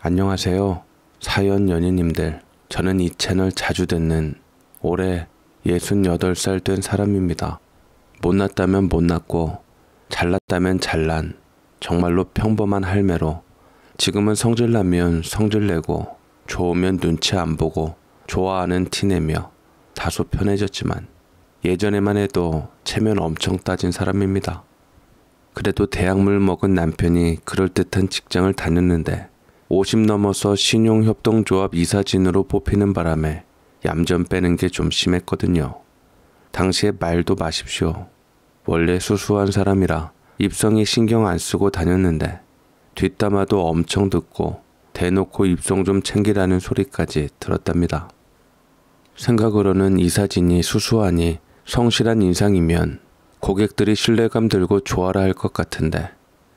안녕하세요. 사연 연인님들. 저는 이 채널 자주 듣는 올해 68살 된 사람입니다. 못났다면 못났고, 잘났다면 잘난, 정말로 평범한 할매로, 지금은 성질나면 성질내고, 좋으면 눈치 안 보고, 좋아하는 티내며, 다소 편해졌지만, 예전에만 해도 체면 엄청 따진 사람입니다. 그래도 대학물 먹은 남편이 그럴듯한 직장을 다녔는데, 50 넘어서 신용협동조합 이사진으로 뽑히는 바람에 얌전 빼는 게 좀 심했거든요. 당시에 말도 마십시오. 원래 수수한 사람이라 입성이 신경 안 쓰고 다녔는데 뒷담화도 엄청 듣고 대놓고 입성 좀 챙기라는 소리까지 들었답니다. 생각으로는 이사진이 수수하니 성실한 인상이면 고객들이 신뢰감 들고 좋아라 할 것 같은데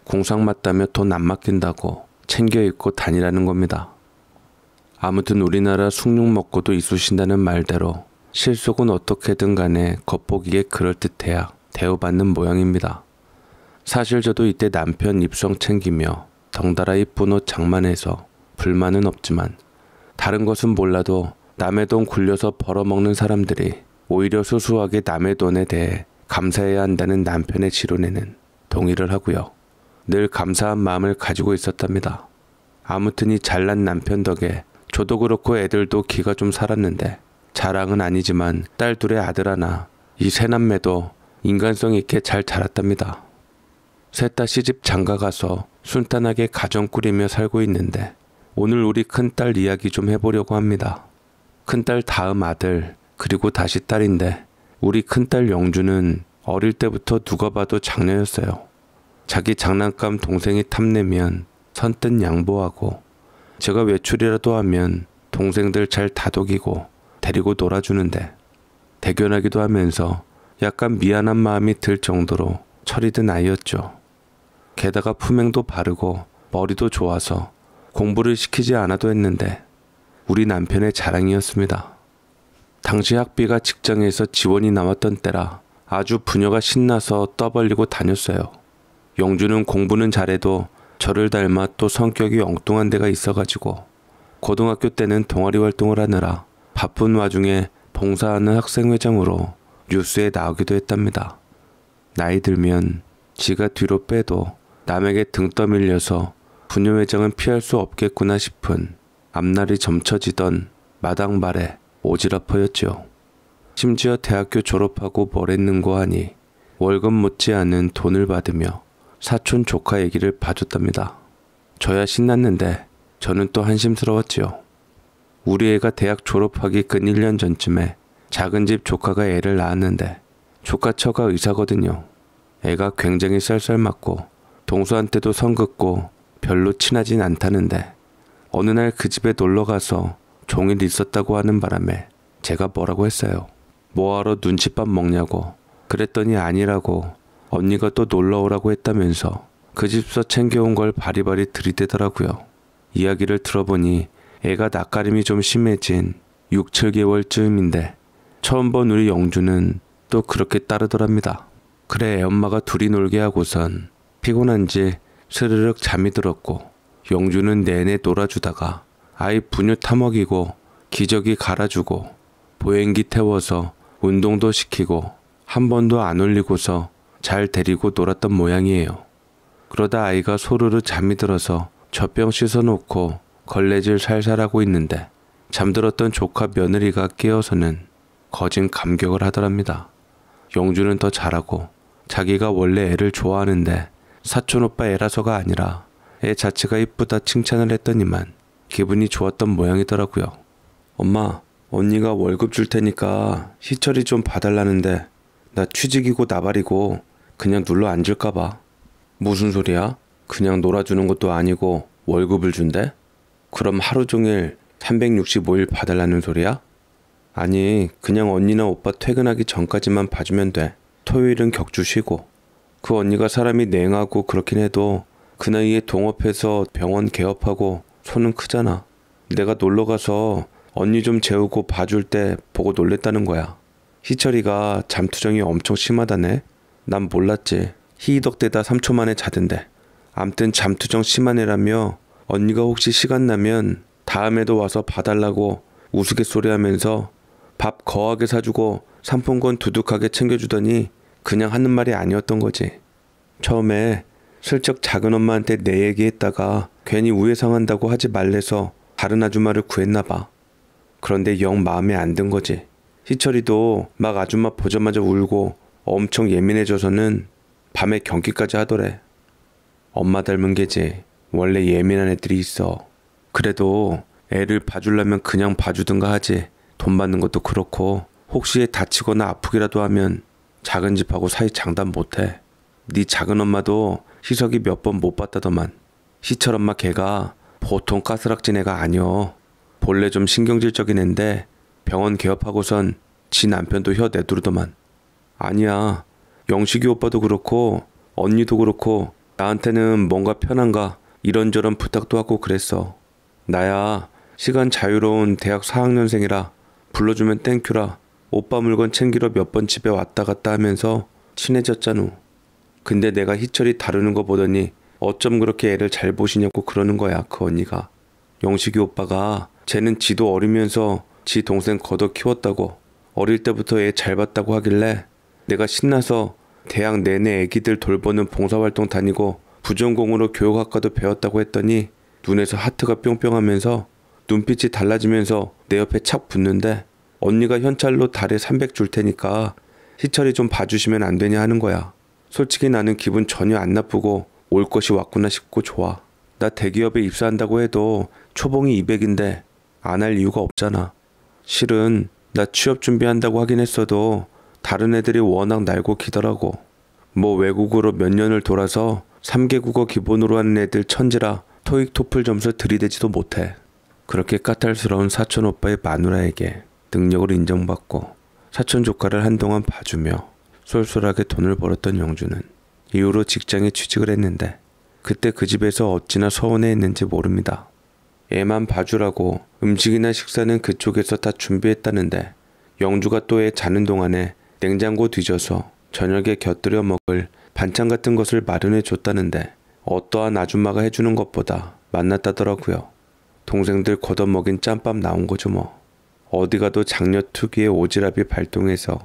공상 맞다며 돈 안 맡긴다고 챙겨 입고 다니라는 겁니다. 아무튼 우리나라 숭늉 먹고도 있으신다는 말대로 실속은 어떻게든 간에 겉보기에 그럴듯해야 대우받는 모양입니다. 사실 저도 이때 남편 입성 챙기며 덩달아 이쁜 옷 장만해서 불만은 없지만 다른 것은 몰라도 남의 돈 굴려서 벌어먹는 사람들이 오히려 소소하게 남의 돈에 대해 감사해야 한다는 남편의 지론에는 동의를 하고요. 늘 감사한 마음을 가지고 있었답니다. 아무튼 이 잘난 남편 덕에 저도 그렇고 애들도 기가 좀 살았는데 자랑은 아니지만 딸 둘의 아들 하나 이 세남매도 인간성 있게 잘 자랐답니다. 셋 다 시집 장가 가서 순탄하게 가정 꾸리며 살고 있는데 오늘 우리 큰딸 이야기 좀 해보려고 합니다. 큰딸 다음 아들 그리고 다시 딸인데 우리 큰딸 영주는 어릴 때부터 누가 봐도 장녀였어요. 자기 장난감 동생이 탐내면 선뜻 양보하고 제가 외출이라도 하면 동생들 잘 다독이고 데리고 놀아주는데 대견하기도 하면서 약간 미안한 마음이 들 정도로 철이 든 아이였죠. 게다가 품행도 바르고 머리도 좋아서 공부를 시키지 않아도 했는데 우리 남편의 자랑이었습니다. 당시 학비가 직장에서 지원이 남았던 때라 아주 부녀가 신나서 떠벌리고 다녔어요. 영주는 공부는 잘해도 저를 닮아 또 성격이 엉뚱한 데가 있어가지고 고등학교 때는 동아리 활동을 하느라 바쁜 와중에 봉사하는 학생회장으로 뉴스에 나오기도 했답니다. 나이 들면 지가 뒤로 빼도 남에게 등 떠밀려서 분녀회장은 피할 수 없겠구나 싶은 앞날이 점쳐지던 마당발에 오지랖퍼였죠 심지어 대학교 졸업하고 뭘 했는고 하니 월급 못지않은 돈을 받으며 사촌 조카 얘기를 봐줬답니다. 저야 신났는데 저는 또 한심스러웠지요. 우리 애가 대학 졸업하기 근 1년 전쯤에 작은 집 조카가 애를 낳았는데 조카 처가 의사거든요. 애가 굉장히 쌀쌀맞고 동수한테도 성긋고 별로 친하진 않다는데 어느 날 그 집에 놀러 가서 종일 있었다고 하는 바람에 제가 뭐라고 했어요. 뭐하러 눈칫밥 먹냐고 그랬더니 아니라고 언니가 또 놀러 오라고 했다면서 그 집서 챙겨온 걸 바리바리 들이대더라고요. 이야기를 들어보니 애가 낯가림이 좀 심해진 6, 7개월 쯤인데 처음 본 우리 영주는 또 그렇게 따르더랍니다. 그래 애 엄마가 둘이 놀게 하고선 피곤한지 스르륵 잠이 들었고 영주는 내내 놀아주다가 아이 분유 타먹이고 기저귀 갈아주고 보행기 태워서 운동도 시키고 한 번도 안 올리고서 잘 데리고 놀았던 모양이에요. 그러다 아이가 소르르 잠이 들어서 젖병 씻어놓고 걸레질 살살하고 있는데 잠들었던 조카 며느리가 깨어서는 거진 감격을 하더랍니다. 영주는 더 잘하고 자기가 원래 애를 좋아하는데 사촌 오빠 애라서가 아니라 애 자체가 이쁘다 칭찬을 했더니만 기분이 좋았던 모양이더라고요. 엄마, 언니가 월급 줄 테니까 희철이 좀 봐달라는데 나 취직이고 나발이고 그냥 눌러 앉을까봐. 무슨 소리야? 그냥 놀아주는 것도 아니고 월급을 준대? 그럼 하루 종일 365일 봐달라는 소리야? 아니, 그냥 언니나 오빠 퇴근하기 전까지만 봐주면 돼. 토요일은 격주 쉬고. 그 언니가 사람이 냉하고 그렇긴 해도 그 나이에 동업해서 병원 개업하고 손은 크잖아. 내가 놀러 가서 언니 좀 재우고 봐줄 때 보고 놀랬다는 거야. 희철이가 잠투정이 엄청 심하다네. 난 몰랐지. 희덕대다 3초 만에 자던데. 암튼 잠투정 심한 애라며 언니가 혹시 시간 나면 다음에도 와서 봐달라고 우스갯소리 하면서 밥 거하게 사주고 상품권 두둑하게 챙겨주더니 그냥 하는 말이 아니었던 거지. 처음에 슬쩍 작은 엄마한테 내 얘기했다가 괜히 우회상한다고 하지 말래서 다른 아줌마를 구했나 봐. 그런데 영 마음에 안 든 거지. 희철이도 막 아줌마 보자마자 울고 엄청 예민해져서는 밤에 경기까지 하더래. 엄마 닮은 게지. 원래 예민한 애들이 있어. 그래도 애를 봐주려면 그냥 봐주든가 하지. 돈 받는 것도 그렇고 혹시 다치거나 아프기라도 하면 작은 집하고 사이 장담 못해. 네 작은 엄마도 시석이 몇 번 못 봤다더만. 시철 엄마 걔가 보통 가스락진 애가 아니여. 본래 좀 신경질적인 앤데 병원 개업하고선 지 남편도 혀 내두르더만. 아니야. 영식이 오빠도 그렇고 언니도 그렇고 나한테는 뭔가 편한가 이런저런 부탁도 하고 그랬어. 나야 시간 자유로운 대학 4학년생이라 불러주면 땡큐라 오빠 물건 챙기러 몇 번 집에 왔다 갔다 하면서 친해졌잖우. 근데 내가 희철이 다루는 거 보더니 어쩜 그렇게 애를 잘 보시냐고 그러는 거야 그 언니가. 영식이 오빠가 쟤는 지도 어리면서 지 동생 걷어 키웠다고 어릴 때부터 애 잘 봤다고 하길래 내가 신나서 대학 내내 애기들 돌보는 봉사활동 다니고 부전공으로 교육학과도 배웠다고 했더니 눈에서 하트가 뿅뿅하면서 눈빛이 달라지면서 내 옆에 착 붙는데 언니가 현찰로 달에 300 줄 테니까 희철이 좀 봐주시면 안 되냐 하는 거야. 솔직히 나는 기분 전혀 안 나쁘고 올 것이 왔구나 싶고 좋아. 나 대기업에 입사한다고 해도 초봉이 200인데 안 할 이유가 없잖아. 실은 나 취업 준비한다고 하긴 했어도 다른 애들이 워낙 날고 기더라고. 뭐 외국으로 몇 년을 돌아서 3개국어 기본으로 하는 애들 천지라 토익 토플 점수 들이대지도 못해. 그렇게 까탈스러운 사촌 오빠의 마누라에게 능력을 인정받고 사촌 조카를 한동안 봐주며 쏠쏠하게 돈을 벌었던 영주는 이후로 직장에 취직을 했는데 그때 그 집에서 어찌나 서운해했는지 모릅니다. 애만 봐주라고 음식이나 식사는 그쪽에서 다 준비했다는데 영주가 또 애 자는 동안에 냉장고 뒤져서 저녁에 곁들여 먹을 반찬 같은 것을 마련해 줬다는데 어떠한 아줌마가 해주는 것보다 만났다더라고요. 동생들 걷어먹인 짬밥 나온 거죠 뭐. 어디 가도 장녀 특유의 오지랖이 발동해서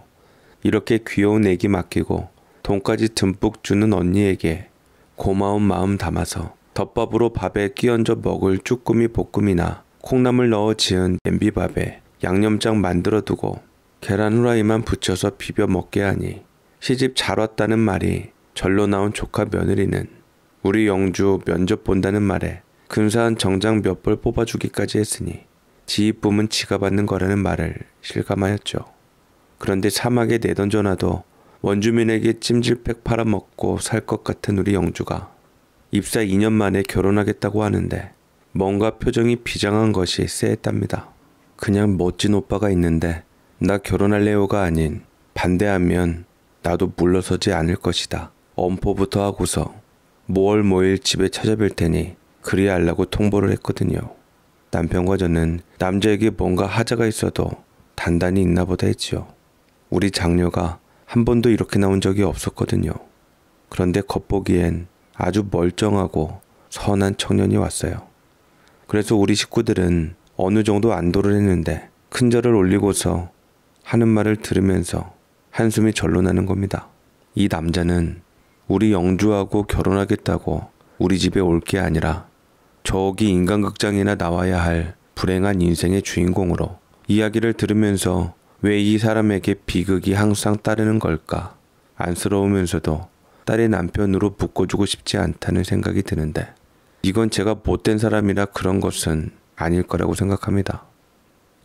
이렇게 귀여운 애기 맡기고 돈까지 듬뿍 주는 언니에게 고마운 마음 담아서 덮밥으로 밥에 끼얹어 먹을 쭈꾸미 볶음이나 콩나물 넣어 지은 냄비밥에 양념장 만들어 두고 계란 후라이만 붙여서 비벼 먹게 하니 시집 잘 왔다는 말이 절로 나온 조카 며느리는 우리 영주 면접 본다는 말에 근사한 정장 몇 벌 뽑아주기까지 했으니 지입붐은 지가 받는 거라는 말을 실감하였죠. 그런데 사막에 내던져놔도 원주민에게 찜질팩 팔아먹고 살 것 같은 우리 영주가 입사 2년 만에 결혼하겠다고 하는데 뭔가 표정이 비장한 것이 쎄했답니다. 그냥 멋진 오빠가 있는데 나 결혼할래요가 아닌 반대하면 나도 물러서지 않을 것이다. 엄포부터 하고서 5월 모일 집에 찾아뵐 테니 그리하려고 통보를 했거든요. 남편과 저는 남자에게 뭔가 하자가 있어도 단단히 있나 보다 했지요. 우리 장녀가 한 번도 이렇게 나온 적이 없었거든요. 그런데 겉보기엔 아주 멀쩡하고 선한 청년이 왔어요. 그래서 우리 식구들은 어느 정도 안도를 했는데 큰절을 올리고서 하는 말을 들으면서 한숨이 절로 나는 겁니다. 이 남자는 우리 영주하고 결혼하겠다고 우리 집에 올 게 아니라 저기 인간극장이나 나와야 할 불행한 인생의 주인공으로 이야기를 들으면서 왜 이 사람에게 비극이 항상 따르는 걸까 안쓰러우면서도 딸의 남편으로 묶어주고 싶지 않다는 생각이 드는데 이건 제가 못된 사람이라 그런 것은 아닐 거라고 생각합니다.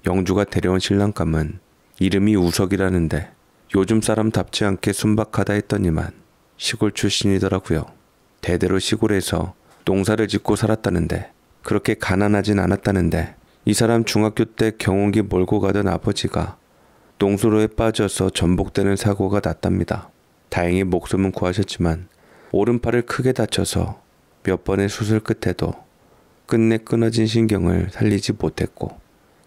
영주가 데려온 신랑감은 이름이 우석이라는데 요즘 사람답지 않게 순박하다 했더니만 시골 출신이더라고요. 대대로 시골에서 농사를 짓고 살았다는데 그렇게 가난하진 않았다는데 이 사람 중학교 때 경운기 몰고 가던 아버지가 농수로에 빠져서 전복되는 사고가 났답니다. 다행히 목숨은 구하셨지만 오른팔을 크게 다쳐서 몇 번의 수술 끝에도 끝내 끊어진 신경을 살리지 못했고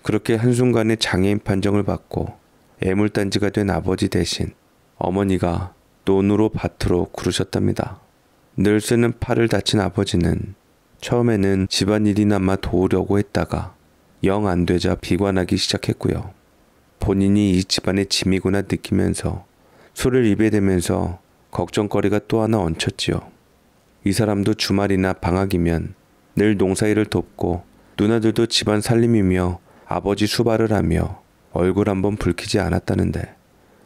그렇게 한순간에 장애인 판정을 받고 애물단지가 된 아버지 대신 어머니가 논으로 밭으로 구르셨답니다. 늘 쓰는 팔을 다친 아버지는 처음에는 집안일이나마 도우려고 했다가 영 안 되자 비관하기 시작했고요. 본인이 이 집안의 짐이구나 느끼면서 술을 입에 대면서 걱정거리가 또 하나 얹혔지요. 이 사람도 주말이나 방학이면 늘 농사일을 돕고 누나들도 집안 살림이며 아버지 수발을 하며 얼굴 한번 붉히지 않았다는데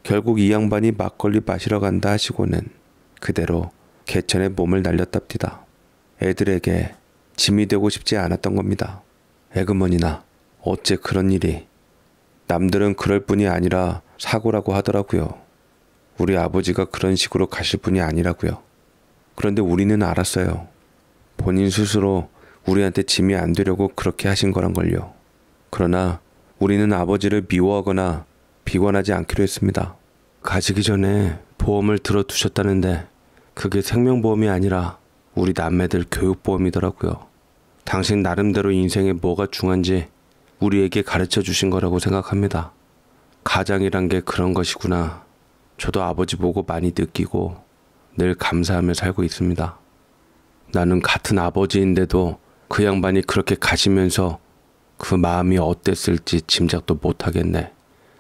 결국 이 양반이 막걸리 마시러 간다 하시고는 그대로 개천에 몸을 날렸답디다. 애들에게 짐이 되고 싶지 않았던 겁니다. 에그머니나 어째 그런 일이 남들은 그럴 뿐이 아니라 사고라고 하더라고요. 우리 아버지가 그런 식으로 가실 분이 아니라고요. 그런데 우리는 알았어요. 본인 스스로 우리한테 짐이 안 되려고 그렇게 하신 거란 걸요. 그러나 우리는 아버지를 미워하거나 비관하지 않기로 했습니다. 가시기 전에 보험을 들어두셨다는데 그게 생명보험이 아니라 우리 남매들 교육보험이더라고요. 당신 나름대로 인생에 뭐가 중요한지 우리에게 가르쳐 주신 거라고 생각합니다. 가장이란 게 그런 것이구나. 저도 아버지 보고 많이 느끼고 늘 감사하며 살고 있습니다. 나는 같은 아버지인데도 그 양반이 그렇게 가시면서 그 마음이 어땠을지 짐작도 못하겠네.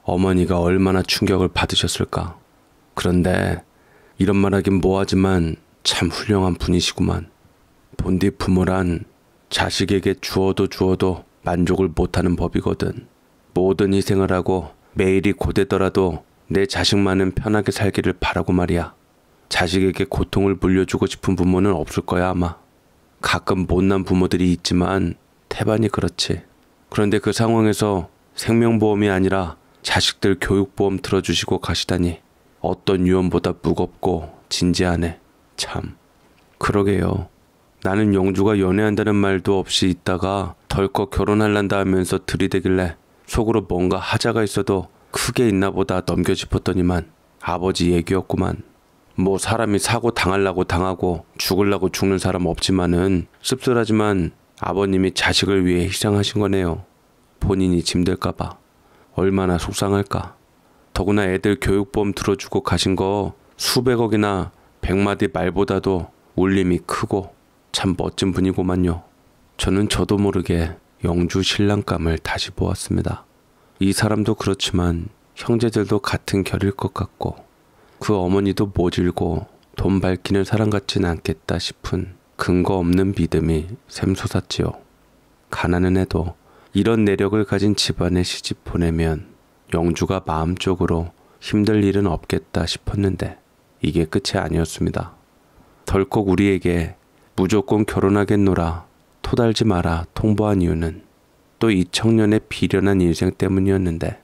어머니가 얼마나 충격을 받으셨을까. 그런데 이런 말하긴 뭐하지만 참 훌륭한 분이시구만. 본디 부모란 자식에게 주어도 주어도 만족을 못하는 법이거든. 모든 희생을 하고 매일이 고되더라도 내 자식만은 편하게 살기를 바라고 말이야. 자식에게 고통을 물려주고 싶은 부모는 없을 거야 아마. 가끔 못난 부모들이 있지만 태반이 그렇지. 그런데 그 상황에서 생명보험이 아니라 자식들 교육보험 들어주시고 가시다니 어떤 유언보다 무겁고 진지하네. 참. 그러게요. 나는 영주가 연애한다는 말도 없이 있다가 덜컥 결혼할란다 하면서 들이대길래 속으로 뭔가 하자가 있어도 크게 있나 보다 넘겨짚었더니만 아버지 얘기였구만. 뭐 사람이 사고 당할라고 당하고 죽을라고 죽는 사람 없지만은 씁쓸하지만 아버님이 자식을 위해 희생하신 거네요. 본인이 짐될까봐 얼마나 속상할까. 더구나 애들 교육범 들어주고 가신 거 수백억이나 백마디 말보다도 울림이 크고 참 멋진 분이구만요 저는 저도 모르게 영주 신랑감을 다시 보았습니다. 이 사람도 그렇지만 형제들도 같은 결일 것 같고 그 어머니도 모질고 돈 밝히는 사람 같진 않겠다 싶은 근거 없는 믿음이 샘솟았지요. 가난은 해도 이런 내력을 가진 집안에 시집 보내면 영주가 마음적으로 힘들 일은 없겠다 싶었는데 이게 끝이 아니었습니다. 덜컥 우리에게 무조건 결혼하겠노라 토달지 마라 통보한 이유는 또 이 청년의 비련한 인생 때문이었는데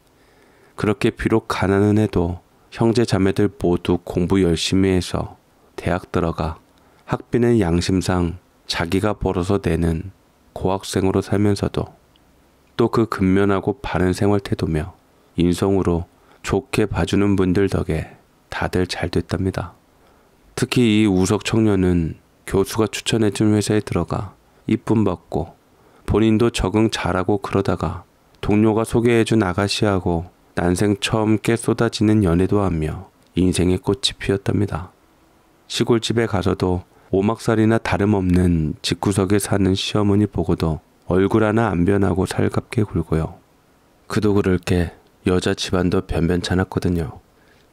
그렇게 비록 가난은 해도 형제 자매들 모두 공부 열심히 해서 대학 들어가 학비는 양심상 자기가 벌어서 내는 고학생으로 살면서도 또그 근면하고 바른 생활 태도며 인성으로 좋게 봐주는 분들 덕에 다들 잘 됐답니다. 특히 이 우석 청년은 교수가 추천해준 회사에 들어가 이쁨 받고 본인도 적응 잘하고 그러다가 동료가 소개해준 아가씨하고 난생 처음 깨 쏟아지는 연애도 하며 인생의 꽃이 피었답니다. 시골집에 가서도 오막살이나 다름없는 집구석에 사는 시어머니 보고도 얼굴 하나 안 변하고 살갑게 굴고요. 그도 그럴게 여자 집안도 변변찮았거든요.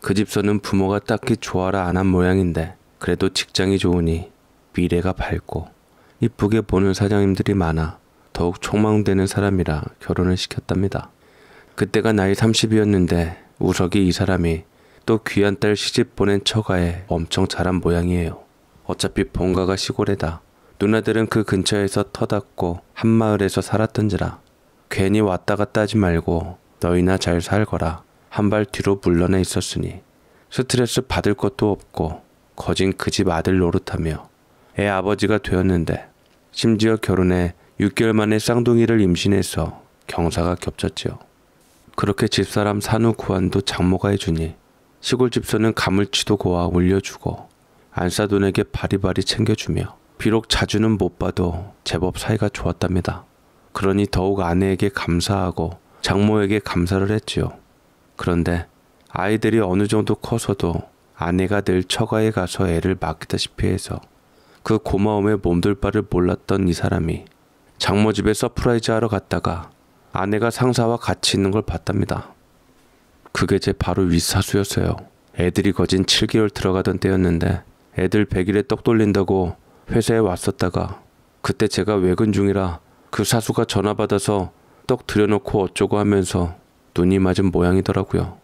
그 집서는 부모가 딱히 좋아라 안 한 모양인데 그래도 직장이 좋으니 미래가 밝고 이쁘게 보는 사장님들이 많아 더욱 촉망되는 사람이라 결혼을 시켰답니다. 그때가 나이 30이었는데 우석이 이 사람이 또 귀한 딸 시집 보낸 처가에 엄청 잘한 모양이에요. 어차피 본가가 시골에다 누나들은 그 근처에서 터닫고 한마을에서 살았던지라 괜히 왔다 갔다 하지 말고 너희나 잘 살거라 한 발 뒤로 물러나 있었으니 스트레스 받을 것도 없고 거진 그 집 아들 노릇하며 애 아버지가 되었는데 심지어 결혼해 6개월 만에 쌍둥이를 임신해서 경사가 겹쳤지요. 그렇게 집사람 산후 구안도 장모가 해주니 시골 집서는 가물치도 고아 올려주고 안사돈에게 바리바리 챙겨주며 비록 자주는 못 봐도 제법 사이가 좋았답니다. 그러니 더욱 아내에게 감사하고 장모에게 감사를 했지요. 그런데 아이들이 어느 정도 커서도 아내가 늘 처가에 가서 애를 맡기다시피 해서 그 고마움에 몸둘 바를 몰랐던 이 사람이 장모 집에 서프라이즈 하러 갔다가 아내가 상사와 같이 있는 걸 봤답니다. 그게 제 바로 윗사수였어요. 애들이 거진 7개월 들어가던 때였는데 애들 100일에 떡 돌린다고 회사에 왔었다가 그때 제가 외근 중이라 그 사수가 전화 받아서 떡 들여놓고 어쩌고 하면서 눈이 맞은 모양이더라고요.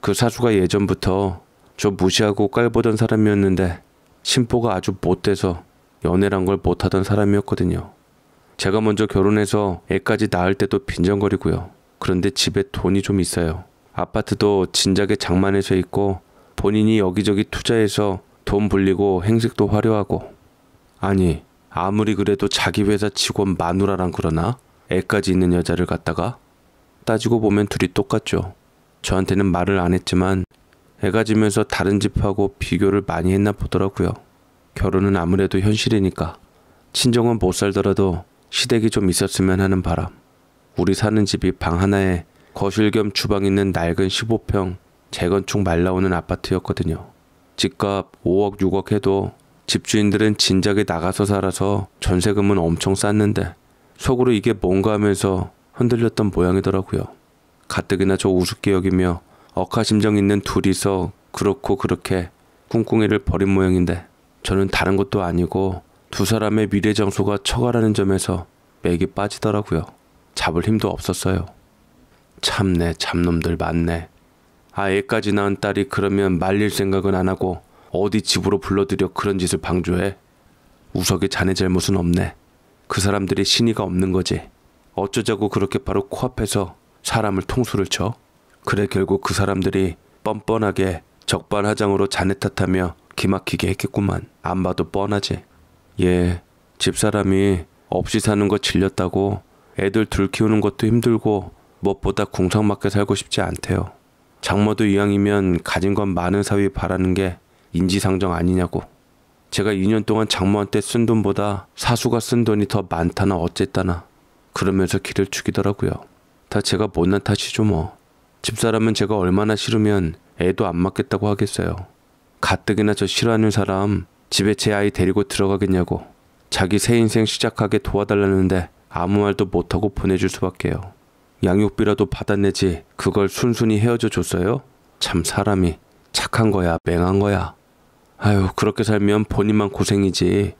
그 사수가 예전부터 저 무시하고 깔보던 사람이었는데 심보가 아주 못돼서 연애란 걸 못하던 사람이었거든요. 제가 먼저 결혼해서 애까지 낳을 때도 빈정거리고요. 그런데 집에 돈이 좀 있어요. 아파트도 진작에 장만해서 있고 본인이 여기저기 투자해서 돈 불리고 행색도 화려하고 아니, 아무리 그래도 자기 회사 직원 마누라랑 그러나? 애까지 있는 여자를 갖다가? 따지고 보면 둘이 똑같죠. 저한테는 말을 안 했지만 애가 지면서 다른 집하고 비교를 많이 했나 보더라고요. 결혼은 아무래도 현실이니까. 친정은 못 살더라도 시댁이 좀 있었으면 하는 바람. 우리 사는 집이 방 하나에 거실 겸 주방 있는 낡은 15평 재건축 말 나오는 아파트였거든요. 집값 5억 6억 해도 집주인들은 진작에 나가서 살아서 전세금은 엄청 쌌는데 속으로 이게 뭔가 하면서 흔들렸던 모양이더라고요. 가뜩이나 저 우습게 여기며 억하심정 있는 둘이서 그렇고 그렇게 꿍꿍이를 버린 모양인데 저는 다른 것도 아니고 두 사람의 미래 장소가 처가라는 점에서 맥이 빠지더라고요. 잡을 힘도 없었어요. 참네, 잡놈들 많네. 아애까지 낳은 딸이 그러면 말릴 생각은 안 하고 어디 집으로 불러들여 그런 짓을 방조해? 우석이 자네 잘못은 없네. 그 사람들이 신의가 없는 거지. 어쩌자고 그렇게 바로 코앞에서 사람을 통수를 쳐? 그래 결국 그 사람들이 뻔뻔하게 적반하장으로 자네 탓하며 기막히게 했겠구만. 안 봐도 뻔하지. 예, 집사람이 없이 사는 거 질렸다고 애들 둘 키우는 것도 힘들고 무엇보다 궁상맞게 살고 싶지 않대요. 장모도 이왕이면 가진 건 많은 사위 바라는 게 인지상정 아니냐고. 제가 2년 동안 장모한테 쓴 돈보다 사수가 쓴 돈이 더 많다나 어쨌다나 그러면서 기를 죽이더라고요. 다 제가 못난 탓이죠 뭐. 집사람은 제가 얼마나 싫으면 애도 안 맞겠다고 하겠어요. 가뜩이나 저 싫어하는 사람 집에 제 아이 데리고 들어가겠냐고. 자기 새 인생 시작하게 도와달라는데 아무 말도 못하고 보내줄 수밖에요. 양육비라도 받아내지 그걸 순순히 헤어져 줬어요? 참 사람이 착한 거야 맹한 거야. 아유, 그렇게 살면 본인만 고생이지.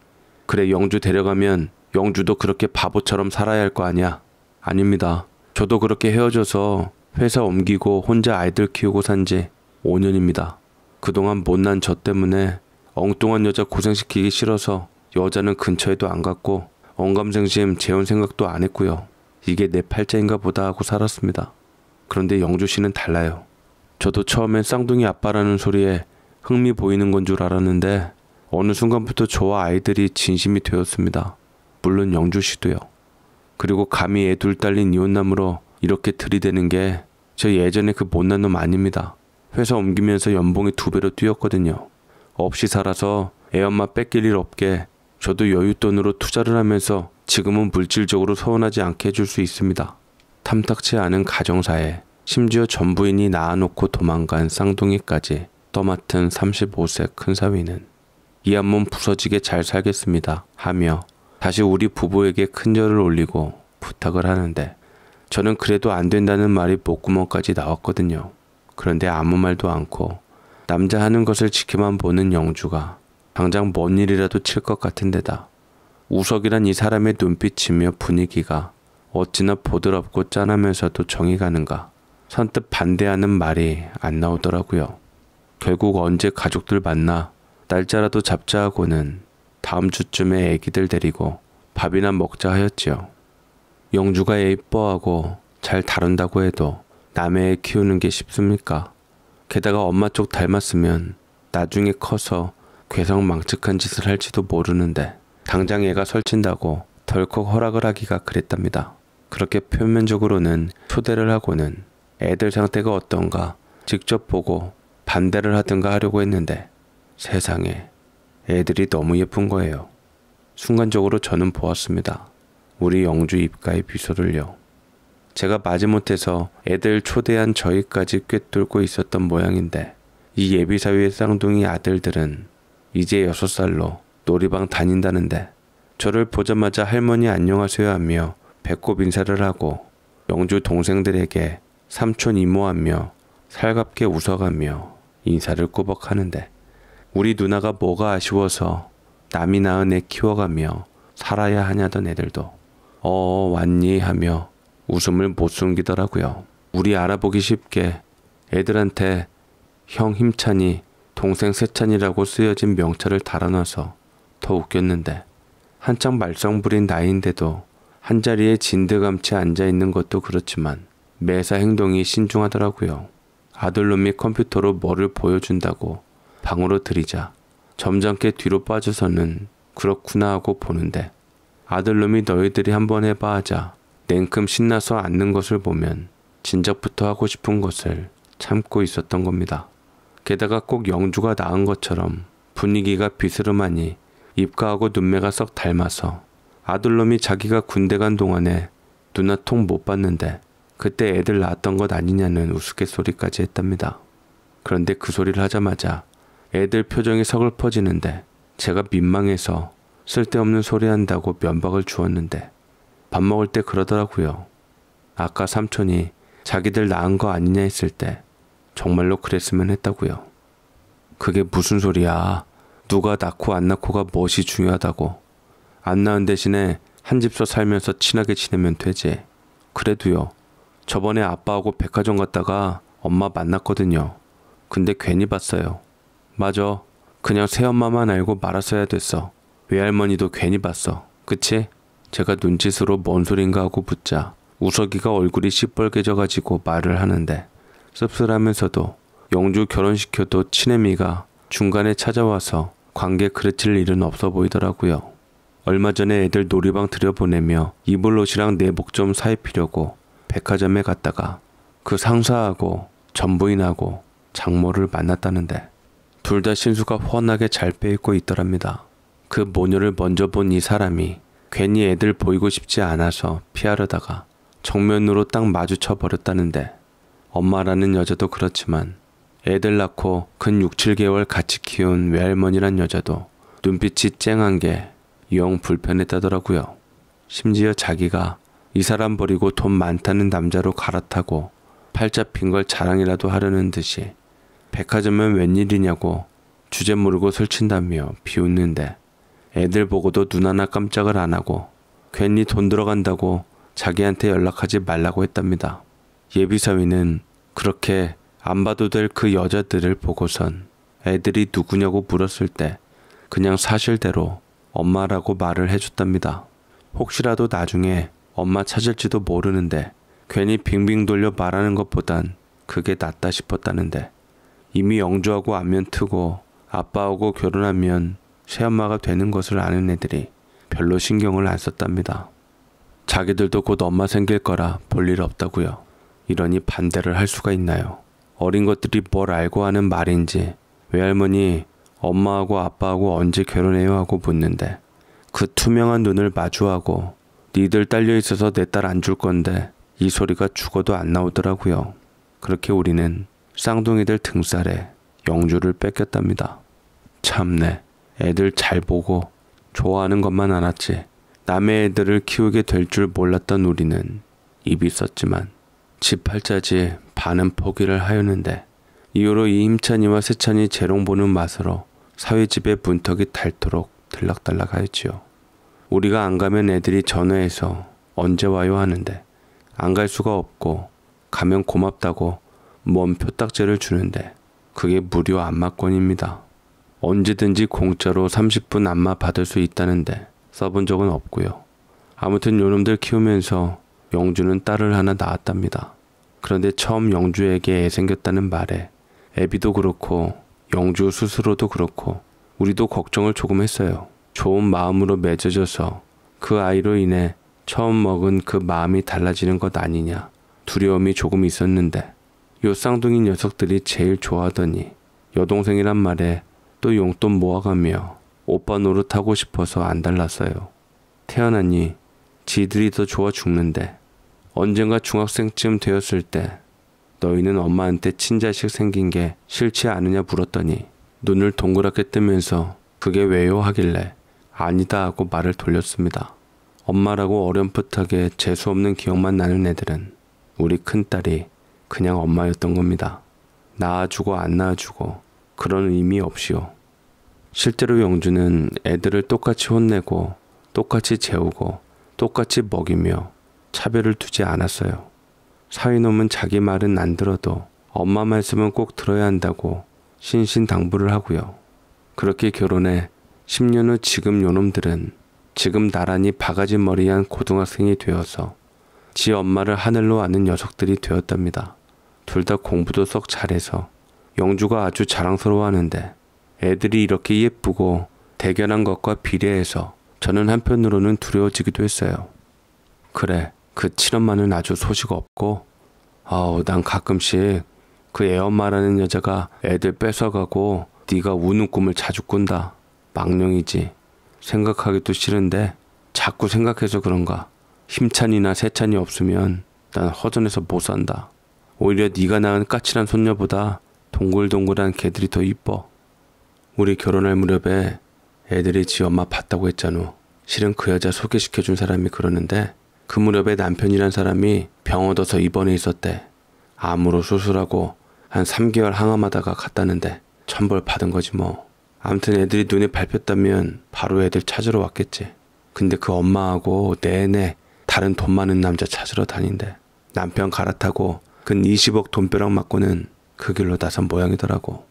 그래, 영주 데려가면 영주도 그렇게 바보처럼 살아야 할 거 아니야. 아닙니다. 저도 그렇게 헤어져서 회사 옮기고 혼자 아이들 키우고 산 지 5년입니다. 그동안 못난 저 때문에 엉뚱한 여자 고생시키기 싫어서 여자는 근처에도 안 갔고 엉감생심 재혼 생각도 안 했고요. 이게 내 팔자인가 보다 하고 살았습니다. 그런데 영주 씨는 달라요. 저도 처음엔 쌍둥이 아빠라는 소리에 흥미 보이는 건 줄 알았는데 어느 순간부터 저와 아이들이 진심이 되었습니다. 물론 영주 씨도요. 그리고 감히 애 둘 딸린 이혼남으로 이렇게 들이대는 게 저 예전에 그 못난 놈 아닙니다. 회사 옮기면서 연봉이 두 배로 뛰었거든요. 없이 살아서 애 엄마 뺏길 일 없게 저도 여윳돈으로 투자를 하면서 지금은 물질적으로 서운하지 않게 해줄 수 있습니다. 탐탁치 않은 가정사에 심지어 전부인이 낳아놓고 도망간 쌍둥이까지 떠맡은 35세 큰 사위는 이한몸 부서지게 잘 살겠습니다 하며 다시 우리 부부에게 큰 절을 올리고 부탁을 하는데 저는 그래도 안 된다는 말이 목구멍까지 나왔거든요. 그런데 아무 말도 않고 남자 하는 것을 지켜만 보는 영주가 당장 뭔 일이라도 칠 것 같은데다 우석이란 이 사람의 눈빛이며 분위기가 어찌나 보드럽고 짠하면서도 정이 가는가 선뜻 반대하는 말이 안 나오더라고요. 결국 언제 가족들 만나 날짜라도 잡자 하고는 다음 주쯤에 애기들 데리고 밥이나 먹자 하였지요. 영주가 예뻐하고잘 다룬다고 해도 남의 애 키우는 게 쉽습니까? 게다가 엄마 쪽 닮았으면 나중에 커서 괴성 망측한 짓을 할지도 모르는데 당장 애가 설친다고 덜컥 허락을 하기가 그랬답니다. 그렇게 표면적으로는 초대를 하고는 애들 상태가 어떤가 직접 보고 반대를 하든가 하려고 했는데 세상에 애들이 너무 예쁜 거예요. 순간적으로 저는 보았습니다. 우리 영주 입가에 비소를요. 제가 마지못해서 애들 초대한 저희까지 꿰뚫고 있었던 모양인데 이 예비사위의 쌍둥이 아들들은 이제 여섯 살로 놀이방 다닌다는데 저를 보자마자 할머니 안녕하세요 하며 배꼽 인사를 하고 영주 동생들에게 삼촌 이모하며 살갑게 웃어가며 인사를 꾸벅 하는데 우리 누나가 뭐가 아쉬워서 남이 낳은 애 키워가며 살아야 하냐던 애들도 어, 어 왔니 하며 웃음을 못 숨기더라고요. 우리 알아보기 쉽게 애들한테 형 힘찬이 동생 세찬이라고 쓰여진 명찰을 달아놔서 더 웃겼는데 한창 말썽 부린 나이인데도 한자리에 진드감치 앉아있는 것도 그렇지만 매사 행동이 신중하더라고요. 아들놈이 컴퓨터로 뭐를 보여준다고 방으로 들이자 점잖게 뒤로 빠져서는 그렇구나 하고 보는데 아들놈이 너희들이 한번 해봐 하자 냉큼 신나서 앉는 것을 보면 진작부터 하고 싶은 것을 참고 있었던 겁니다. 게다가 꼭 영주가 나은 것처럼 분위기가 비스름하니 입가하고 눈매가 썩 닮아서 아들놈이 자기가 군대 간 동안에 눈화통 못 봤는데 그때 애들 낳았던 것 아니냐는 우스갯소리까지 했답니다. 그런데 그 소리를 하자마자 애들 표정이 서글퍼지는데 제가 민망해서 쓸데없는 소리 한다고 면박을 주었는데 밥 먹을 때 그러더라고요. 아까 삼촌이 자기들 낳은 거 아니냐 했을 때 정말로 그랬으면 했다고요. 그게 무슨 소리야. 누가 낳고 안 낳고가 무엇이 중요하다고. 안 낳은 대신에 한 집서 살면서 친하게 지내면 되지. 그래도요. 저번에 아빠하고 백화점 갔다가 엄마 만났거든요. 근데 괜히 봤어요. 맞아. 그냥 새엄마만 알고 말았어야 됐어. 외할머니도 괜히 봤어. 그치? 제가 눈짓으로 뭔 소린가 하고 붙자 우석이가 얼굴이 시뻘개져가지고 말을 하는데 씁쓸하면서도 영주 결혼시켜도 친애미가 중간에 찾아와서 관계 그르칠 일은 없어 보이더라고요. 얼마 전에 애들 놀이방 들여보내며 이불 옷이랑 내복 좀 사입히려고 백화점에 갔다가 그 상사하고 전부인하고 장모를 만났다는데 둘 다 신수가 훤하게 잘 빼입고 있더랍니다. 그 모녀를 먼저 본 이 사람이 괜히 애들 보이고 싶지 않아서 피하려다가 정면으로 딱 마주쳐 버렸다는데 엄마라는 여자도 그렇지만 애들 낳고 근 6, 7개월 같이 키운 외할머니란 여자도 눈빛이 쨍한 게 영 불편했다더라고요. 심지어 자기가 이 사람 버리고 돈 많다는 남자로 갈아타고 팔 잡힌 걸 자랑이라도 하려는 듯이 백화점은 웬일이냐고 주제 모르고 설친다며 비웃는데 애들 보고도 눈 하나 깜짝을 안 하고 괜히 돈 들어간다고 자기한테 연락하지 말라고 했답니다. 예비사위는 그렇게 안 봐도 될 그 여자들을 보고선 애들이 누구냐고 물었을 때 그냥 사실대로 엄마라고 말을 해줬답니다. 혹시라도 나중에 엄마 찾을지도 모르는데 괜히 빙빙 돌려 말하는 것보단 그게 낫다 싶었다는데 이미 영주하고 안면 트고 아빠하고 결혼하면 새엄마가 되는 것을 아는 애들이 별로 신경을 안 썼답니다. 자기들도 곧 엄마 생길 거라 볼 일 없다고요. 이러니 반대를 할 수가 있나요? 어린 것들이 뭘 알고 하는 말인지 외할머니 엄마하고 아빠하고 언제 결혼해요 하고 묻는데 그 투명한 눈을 마주하고 니들 딸려 있어서 내 딸 안 줄 건데 이 소리가 죽어도 안 나오더라고요. 그렇게 우리는 쌍둥이들 등살에 영주를 뺏겼답니다. 참내 애들 잘 보고 좋아하는 것만 알았지 남의 애들을 키우게 될 줄 몰랐던 우리는 입이 썼지만 집 팔자지 반은 포기를 하였는데 이후로 이임찬이와 세찬이 재롱보는 맛으로 사회집의 문턱이 닳도록 들락달락하였지요. 우리가 안 가면 애들이 전화해서 언제 와요 하는데 안 갈 수가 없고 가면 고맙다고 먼 표딱지를 주는데 그게 무료 안마권입니다. 언제든지 공짜로 30분 안마 받을 수 있다는데 써본 적은 없고요. 아무튼 요놈들 키우면서 영주는 딸을 하나 낳았답니다. 그런데 처음 영주에게 애 생겼다는 말에 애비도 그렇고 영주 스스로도 그렇고 우리도 걱정을 조금 했어요. 좋은 마음으로 맺어져서 그 아이로 인해 처음 먹은 그 마음이 달라지는 것 아니냐 두려움이 조금 있었는데 요 쌍둥이 녀석들이 제일 좋아하더니 여동생이란 말에 또 용돈 모아가며 오빠 노릇하고 싶어서 안 달랐어요. 태어나니 지들이 더 좋아 죽는데 언젠가 중학생쯤 되었을 때 너희는 엄마한테 친자식 생긴 게 싫지 않으냐 물었더니 눈을 동그랗게 뜨면서 그게 왜요 하길래 아니다 하고 말을 돌렸습니다. 엄마라고 어렴풋하게 재수없는 기억만 나는 애들은 우리 큰딸이 그냥 엄마였던 겁니다. 낳아주고 안 낳아주고 그런 의미 없이요. 실제로 영주는 애들을 똑같이 혼내고 똑같이 재우고 똑같이 먹이며 차별을 두지 않았어요. 사위놈은 자기 말은 안 들어도 엄마 말씀은 꼭 들어야 한다고 신신당부를 하고요. 그렇게 결혼해 10년 후 지금 요놈들은 지금 나란히 바가지 머리한 고등학생이 되어서 지 엄마를 하늘로 아는 녀석들이 되었답니다. 둘 다 공부도 썩 잘해서 영주가 아주 자랑스러워하는데 애들이 이렇게 예쁘고 대견한 것과 비례해서 저는 한편으로는 두려워지기도 했어요. 그래, 그 친엄마는 아주 소식 없고 아우 난 가끔씩 그 애엄마라는 여자가 애들 뺏어가고 네가 우는 꿈을 자주 꾼다. 망령이지. 생각하기도 싫은데 자꾸 생각해서 그런가. 힘찬이나 세찬이 없으면 난 허전해서 못 산다. 오히려 네가 낳은 까칠한 손녀보다 동글동글한 개들이 더 이뻐. 우리 결혼할 무렵에 애들이 지 엄마 봤다고 했잖아. 실은 그 여자 소개시켜준 사람이 그러는데 그 무렵에 남편이란 사람이 병 얻어서 입원해 있었대. 암으로 수술하고 한 3개월 항암하다가 갔다는데 천벌 받은 거지 뭐. 아무튼 애들이 눈에 밟혔다면 바로 애들 찾으러 왔겠지. 근데 그 엄마하고 내내 네, 다른 돈 많은 남자 찾으러 다닌대. 남편 갈아타고 근 20억 돈벼락 맞고는 그 길로 나선 모양이더라고.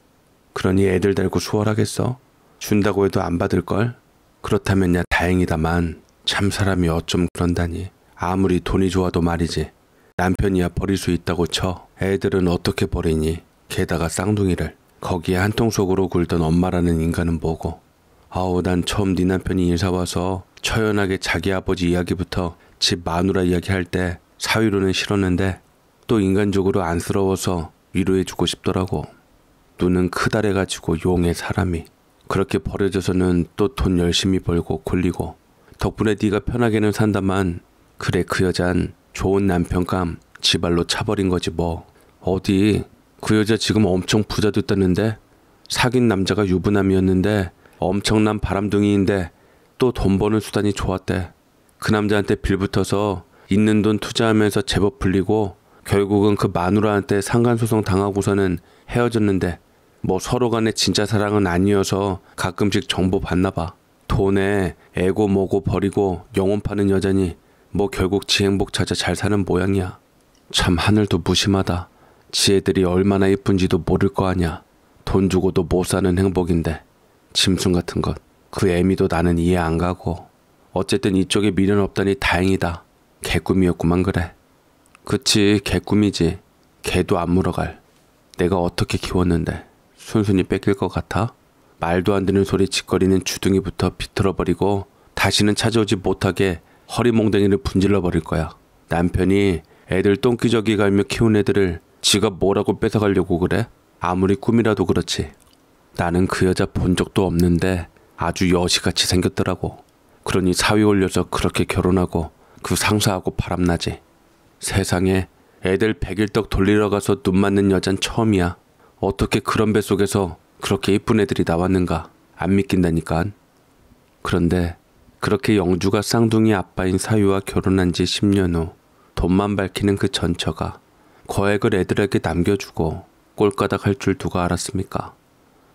그러니 애들 달고 수월하겠어? 준다고 해도 안 받을걸? 그렇다면 야 다행이다만 참 사람이 어쩜 그런다니. 아무리 돈이 좋아도 말이지. 남편이야 버릴 수 있다고 쳐. 애들은 어떻게 버리니? 게다가 쌍둥이를. 거기에 한통 속으로 굴던 엄마라는 인간은 뭐고 아우 난 처음 네 남편이 인사 와서 처연하게 자기 아버지 이야기부터 집 마누라 이야기 할 때 사위로는 싫었는데 또 인간적으로 안쓰러워서 위로해주고 싶더라고. 눈은 크다래가지고 용의 사람이 그렇게 버려져서는 또 돈 열심히 벌고 굴리고 덕분에 네가 편하게는 산다만 그래 그 여잔 좋은 남편감 지발로 차버린 거지 뭐 어디 그 여자 지금 엄청 부자 됐다는데 사귄 남자가 유부남이었는데 엄청난 바람둥이인데 또 돈 버는 수단이 좋았대. 그 남자한테 빌붙어서 있는 돈 투자하면서 제법 불리고 결국은 그 마누라한테 상간소송 당하고서는 헤어졌는데 뭐 서로 간에 진짜 사랑은 아니어서 가끔씩 정보 받나 봐. 돈에 애고 뭐고 버리고 영혼 파는 여자니 뭐 결국 지행복 찾아 잘 사는 모양이야. 참 하늘도 무심하다. 지혜들이 얼마나 예쁜지도 모를 거 아냐. 돈 주고도 못 사는 행복인데 짐승 같은 것. 그 애미도 나는 이해 안 가고. 어쨌든 이쪽에 미련 없다니 다행이다. 개꿈이었구만 그래. 그치 개꿈이지. 개도 안 물어갈. 내가 어떻게 키웠는데 순순히 뺏길 것 같아? 말도 안 되는 소리 짓거리는 주둥이부터 비틀어버리고 다시는 찾아오지 못하게 허리몽댕이를 분질러 버릴 거야. 남편이 애들 똥기저귀 갈며 키운 애들을 지가 뭐라고 뺏어가려고 그래? 아무리 꿈이라도 그렇지. 나는 그 여자 본 적도 없는데 아주 여시같이 생겼더라고. 그러니 사위 올려서 그렇게 결혼하고 그 상사하고 바람나지. 세상에 애들 백일떡 돌리러 가서 눈 맞는 여잔 처음이야. 어떻게 그런 배 속에서 그렇게 이쁜 애들이 나왔는가. 안믿긴다니깐 그런데 그렇게 영주가 쌍둥이 아빠인 사유와 결혼한 지 10년 후 돈만 밝히는 그 전처가 거액을 애들에게 남겨주고 꼴가닥 할 줄 누가 알았습니까?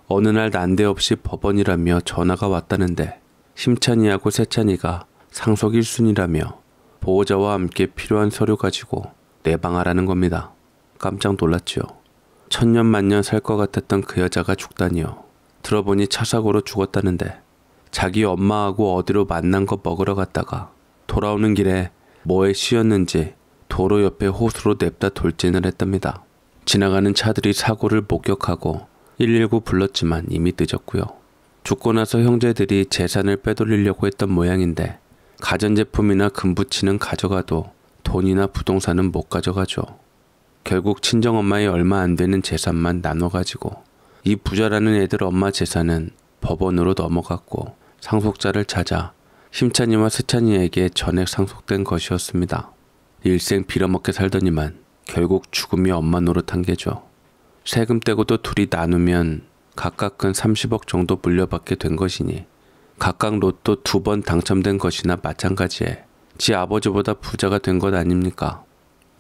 어느 날 난데없이 법원이라며 전화가 왔다는데 심찬이하고 세찬이가 상속 1순이라며 보호자와 함께 필요한 서류 가지고 내방하라는 겁니다. 깜짝 놀랐지요. 천년 만년 살 것 같았던 그 여자가 죽다니요. 들어보니 차사고로 죽었다는데 자기 엄마하고 어디로 만난 거 먹으러 갔다가 돌아오는 길에 뭐에 씌었는지 도로 옆에 호수로 냅다 돌진을 했답니다. 지나가는 차들이 사고를 목격하고 119 불렀지만 이미 늦었고요. 죽고 나서 형제들이 재산을 빼돌리려고 했던 모양인데 가전제품이나 금부치는 가져가도 돈이나 부동산은 못 가져가죠. 결국 친정엄마의 얼마 안 되는 재산만 나눠가지고 이 부자라는 애들 엄마 재산은 법원으로 넘어갔고 상속자를 찾아 심찬이와 스찬이에게 전액 상속된 것이었습니다. 일생 빌어먹게 살더니만 결국 죽음이 엄마 노릇한 게죠. 세금 떼고도 둘이 나누면 각각 은 30억 정도 물려받게 된 것이니 각각 로또 두 번 당첨된 것이나 마찬가지에 지 아버지보다 부자가 된 것 아닙니까?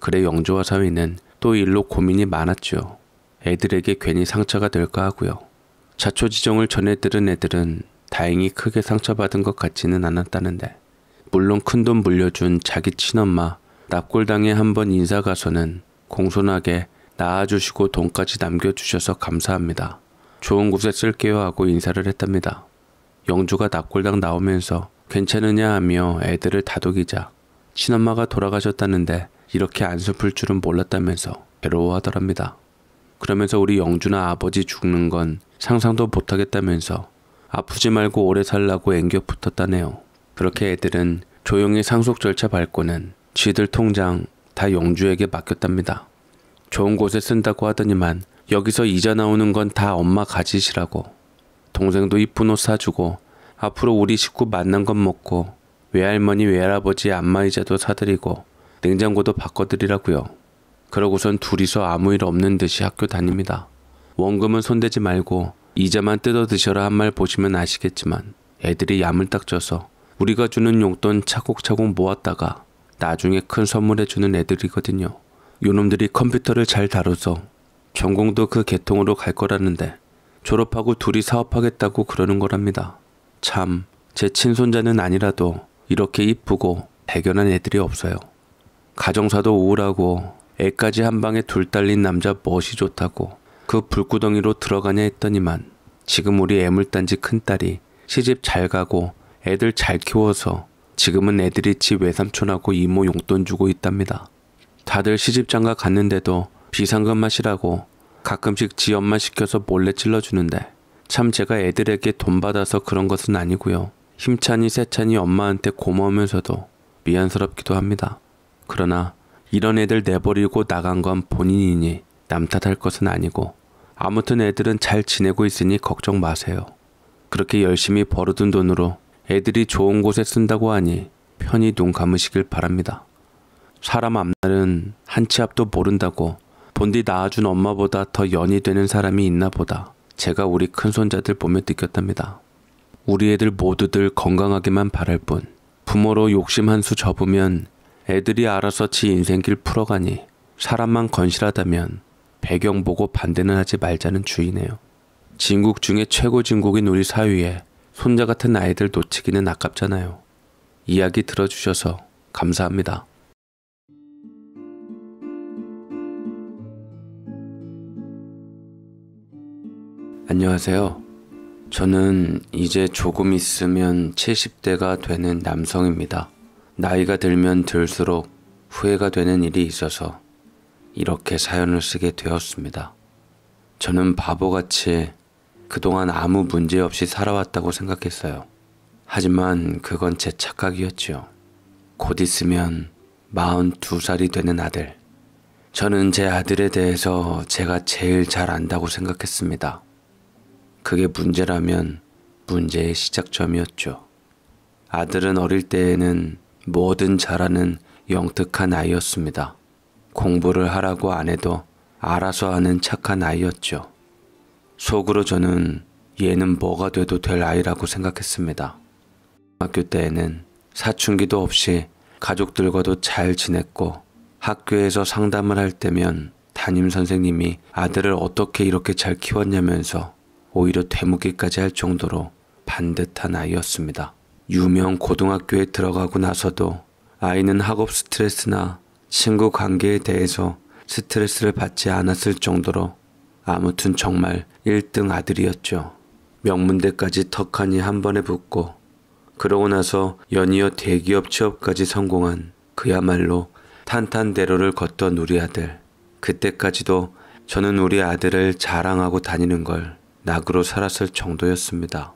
그래 영조와 사위는 또 일로 고민이 많았죠. 애들에게 괜히 상처가 될까 하고요. 자초지종을 전해 들은 애들은 다행히 크게 상처받은 것 같지는 않았다는데 물론 큰 돈 물려준 자기 친엄마 납골당에 한번 인사 가서는 공손하게 나아주시고 돈까지 남겨주셔서 감사합니다. 좋은 곳에 쓸게요 하고 인사를 했답니다. 영주가 납골당 나오면서 괜찮으냐 하며 애들을 다독이자 친엄마가 돌아가셨다는데 이렇게 안 슬플 줄은 몰랐다면서 괴로워하더랍니다. 그러면서 우리 영주나 아버지 죽는 건 상상도 못하겠다면서 아프지 말고 오래 살라고 앵겨 붙었다네요. 그렇게 애들은 조용히 상속 절차 밟고는 지들 통장 다 영주에게 맡겼답니다. 좋은 곳에 쓴다고 하더니만 여기서 이자 나오는 건 다 엄마 가지시라고 동생도 이쁜 옷 사주고 앞으로 우리 식구 만난 건 먹고 외할머니 외할아버지 안마의자도 사드리고 냉장고도 바꿔드리라고요. 그러고선 둘이서 아무 일 없는 듯이 학교 다닙니다. 원금은 손대지 말고 이자만 뜯어 드셔라 한 말 보시면 아시겠지만 애들이 야물딱 져서 우리가 주는 용돈 차곡차곡 모았다가 나중에 큰 선물해주는 애들이거든요. 요놈들이 컴퓨터를 잘다뤄서 전공도 그 계통으로 갈 거라는데 졸업하고 둘이 사업하겠다고 그러는 거랍니다. 참, 제 친손자는 아니라도 이렇게 이쁘고 대견한 애들이 없어요. 가정사도 우울하고 애까지 한 방에 둘 딸린 남자 멋이 좋다고 그 불구덩이로 들어가냐 했더니만 지금 우리 애물단지 큰딸이 시집 잘 가고 애들 잘 키워서 지금은 애들이 집 외삼촌하고 이모 용돈 주고 있답니다. 다들 시집장가 갔는데도 비상금 맛이라고 가끔씩 지 엄마 시켜서 몰래 찔러주는데 참 제가 애들에게 돈 받아서 그런 것은 아니고요. 힘찬이 세찬이 엄마한테 고마우면서도 미안스럽기도 합니다. 그러나 이런 애들 내버리고 나간 건 본인이니 남 탓할 것은 아니고 아무튼 애들은 잘 지내고 있으니 걱정 마세요. 그렇게 열심히 벌어둔 돈으로 애들이 좋은 곳에 쓴다고 하니 편히 눈 감으시길 바랍니다. 사람 앞날은 한치 앞도 모른다고 본디 낳아준 엄마보다 더 연이 되는 사람이 있나 보다 제가 우리 큰손자들 보며 느꼈답니다. 우리 애들 모두들 건강하게만 바랄 뿐 부모로 욕심 한 수 접으면 애들이 알아서 지 인생길 풀어가니 사람만 건실하다면 배경 보고 반대는 하지 말자는 주의네요. 진국 중에 최고 진국인 우리 사위에 손자 같은 아이들 놓치기는 아깝잖아요. 이야기 들어주셔서 감사합니다. 안녕하세요. 저는 이제 조금 있으면 70대가 되는 남성입니다. 나이가 들면 들수록 후회가 되는 일이 있어서 이렇게 사연을 쓰게 되었습니다. 저는 바보같이 그동안 아무 문제 없이 살아왔다고 생각했어요. 하지만 그건 제 착각이었지요. 곧 있으면 42살이 되는 아들. 저는 제 아들에 대해서 제가 제일 잘 안다고 생각했습니다. 그게 문제라면 문제의 시작점이었죠. 아들은 어릴 때에는 뭐든 잘하는 영특한 아이였습니다. 공부를 하라고 안 해도 알아서 하는 착한 아이였죠. 속으로 저는 얘는 뭐가 돼도 될 아이라고 생각했습니다. 학교 때에는 사춘기도 없이 가족들과도 잘 지냈고 학교에서 상담을 할 때면 담임 선생님이 아들을 어떻게 이렇게 잘 키웠냐면서 오히려 되묻기까지 할 정도로 반듯한 아이였습니다. 유명 고등학교에 들어가고 나서도 아이는 학업 스트레스나 친구 관계에 대해서 스트레스를 받지 않았을 정도로 아무튼 정말 1등 아들이었죠. 명문대까지 턱하니 한 번에 붙고 그러고 나서 연이어 대기업 취업까지 성공한 그야말로 탄탄대로를 걷던 우리 아들. 그때까지도 저는 우리 아들을 자랑하고 다니는 걸 낙으로 살았을 정도였습니다.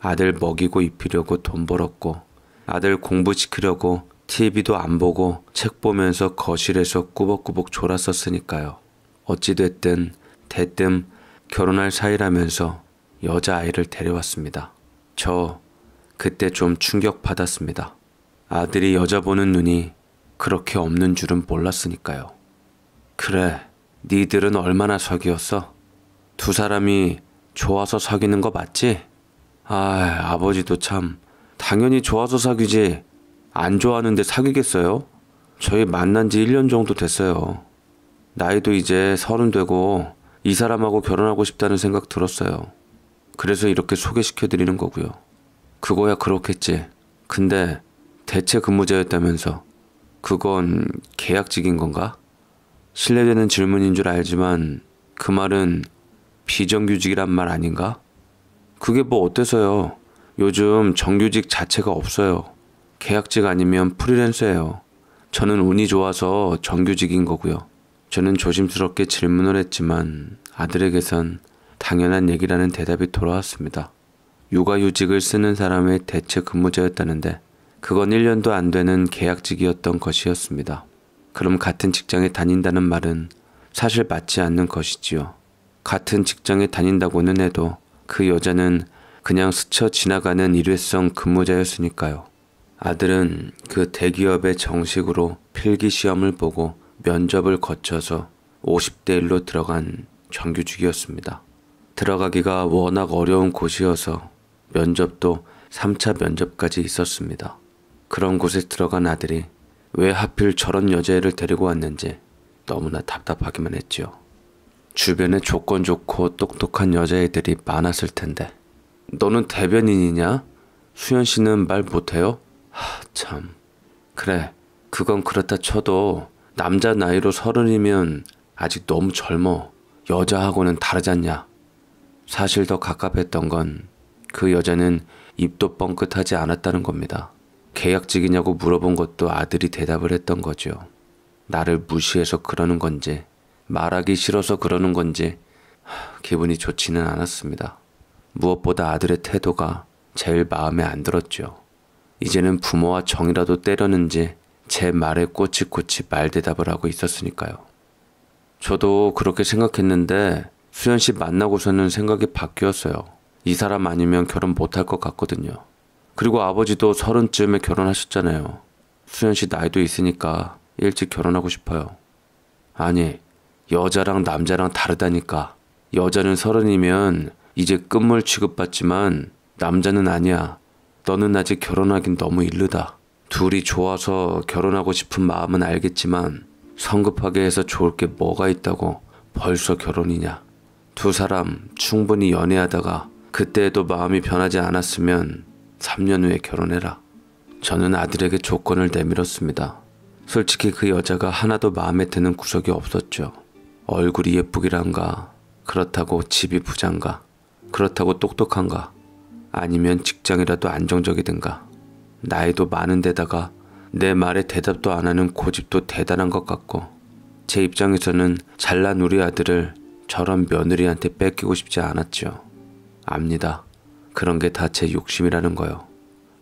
아들 먹이고 입히려고 돈 벌었고 아들 공부시키려고 TV도 안 보고 책 보면서 거실에서 꾸벅꾸벅 졸았었으니까요. 어찌됐든 대뜸 결혼할 사이라면서 여자아이를 데려왔습니다. 저 그때 좀 충격받았습니다. 아들이 여자 보는 눈이 그렇게 없는 줄은 몰랐으니까요. 그래, 니들은 얼마나 사귀었어? 두 사람이 좋아서 사귀는 거 맞지? 아, 아버지도 참 당연히 좋아서 사귀지 안 좋아하는데 사귀겠어요? 저희 만난 지 1년 정도 됐어요. 나이도 이제 서른 되고 이 사람하고 결혼하고 싶다는 생각 들었어요. 그래서 이렇게 소개시켜드리는 거고요. 그거야 그렇겠지. 근데 대체 근무자였다면서 그건 계약직인 건가? 실례되는 질문인 줄 알지만 그 말은 비정규직이란 말 아닌가? 그게 뭐 어때서요? 요즘 정규직 자체가 없어요. 계약직 아니면 프리랜서예요. 저는 운이 좋아서 정규직인 거고요. 저는 조심스럽게 질문을 했지만 아들에게선 당연한 얘기라는 대답이 돌아왔습니다. 육아휴직을 쓰는 사람의 대체 근무자였다는데 그건 1년도 안 되는 계약직이었던 것이었습니다. 그럼 같은 직장에 다닌다는 말은 사실 맞지 않는 것이지요. 같은 직장에 다닌다고는 해도 그 여자는 그냥 스쳐 지나가는 일회성 근무자였으니까요. 아들은 그 대기업에 정식으로 필기 시험을 보고 면접을 거쳐서 50대 1로 들어간 정규직이었습니다. 들어가기가 워낙 어려운 곳이어서 면접도 3차 면접까지 있었습니다. 그런 곳에 들어간 아들이 왜 하필 저런 여자애를 데리고 왔는지 너무나 답답하기만 했지요. 주변에 조건 좋고 똑똑한 여자애들이 많았을 텐데 너는 대변인이냐? 수현 씨는 말 못해요? 하, 참. 그래, 그건 그렇다 쳐도 남자 나이로 서른이면 아직 너무 젊어. 여자하고는 다르지 않냐. 사실 더 갑갑했던 건 그 여자는 입도 뻥끗하지 않았다는 겁니다. 계약직이냐고 물어본 것도 아들이 대답을 했던 거죠. 나를 무시해서 그러는 건지, 말하기 싫어서 그러는 건지, 하, 기분이 좋지는 않았습니다. 무엇보다 아들의 태도가 제일 마음에 안 들었죠. 이제는 부모와 정이라도 때렸는지 제 말에 꼬치꼬치 말대답을 하고 있었으니까요. 저도 그렇게 생각했는데 수현 씨 만나고서는 생각이 바뀌었어요. 이 사람 아니면 결혼 못할 것 같거든요. 그리고 아버지도 서른쯤에 결혼하셨잖아요. 수현 씨 나이도 있으니까 일찍 결혼하고 싶어요. 아니, 여자랑 남자랑 다르다니까. 여자는 서른이면 이제 끝물 취급받지만 남자는 아니야. 너는 아직 결혼하긴 너무 이르다. 둘이 좋아서 결혼하고 싶은 마음은 알겠지만 성급하게 해서 좋을 게 뭐가 있다고 벌써 결혼이냐. 두 사람 충분히 연애하다가 그때에도 마음이 변하지 않았으면 3년 후에 결혼해라. 저는 아들에게 조건을 내밀었습니다. 솔직히 그 여자가 하나도 마음에 드는 구석이 없었죠. 얼굴이 예쁘기란가, 그렇다고 집이 부장가 그렇다고 똑똑한가, 아니면 직장이라도 안정적이든가. 나이도 많은데다가 내 말에 대답도 안 하는 고집도 대단한 것 같고 제 입장에서는 잘난 우리 아들을 저런 며느리한테 뺏기고 싶지 않았죠. 압니다. 그런 게 다 제 욕심이라는 거요.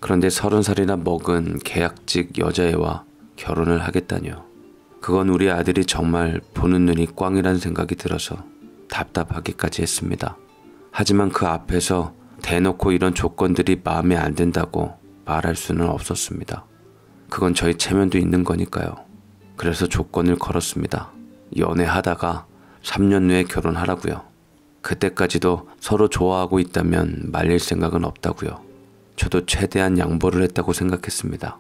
그런데 서른 살이나 먹은 계약직 여자애와 결혼을 하겠다뇨. 그건 우리 아들이 정말 보는 눈이 꽝이라는 생각이 들어서 답답하기까지 했습니다. 하지만 그 앞에서 대놓고 이런 조건들이 마음에 안 든다고 말할 수는 없었습니다. 그건 저희 체면도 있는 거니까요. 그래서 조건을 걸었습니다. 연애하다가 3년 후에 결혼하라고요. 그때까지도 서로 좋아하고 있다면 말릴 생각은 없다고요. 저도 최대한 양보를 했다고 생각했습니다.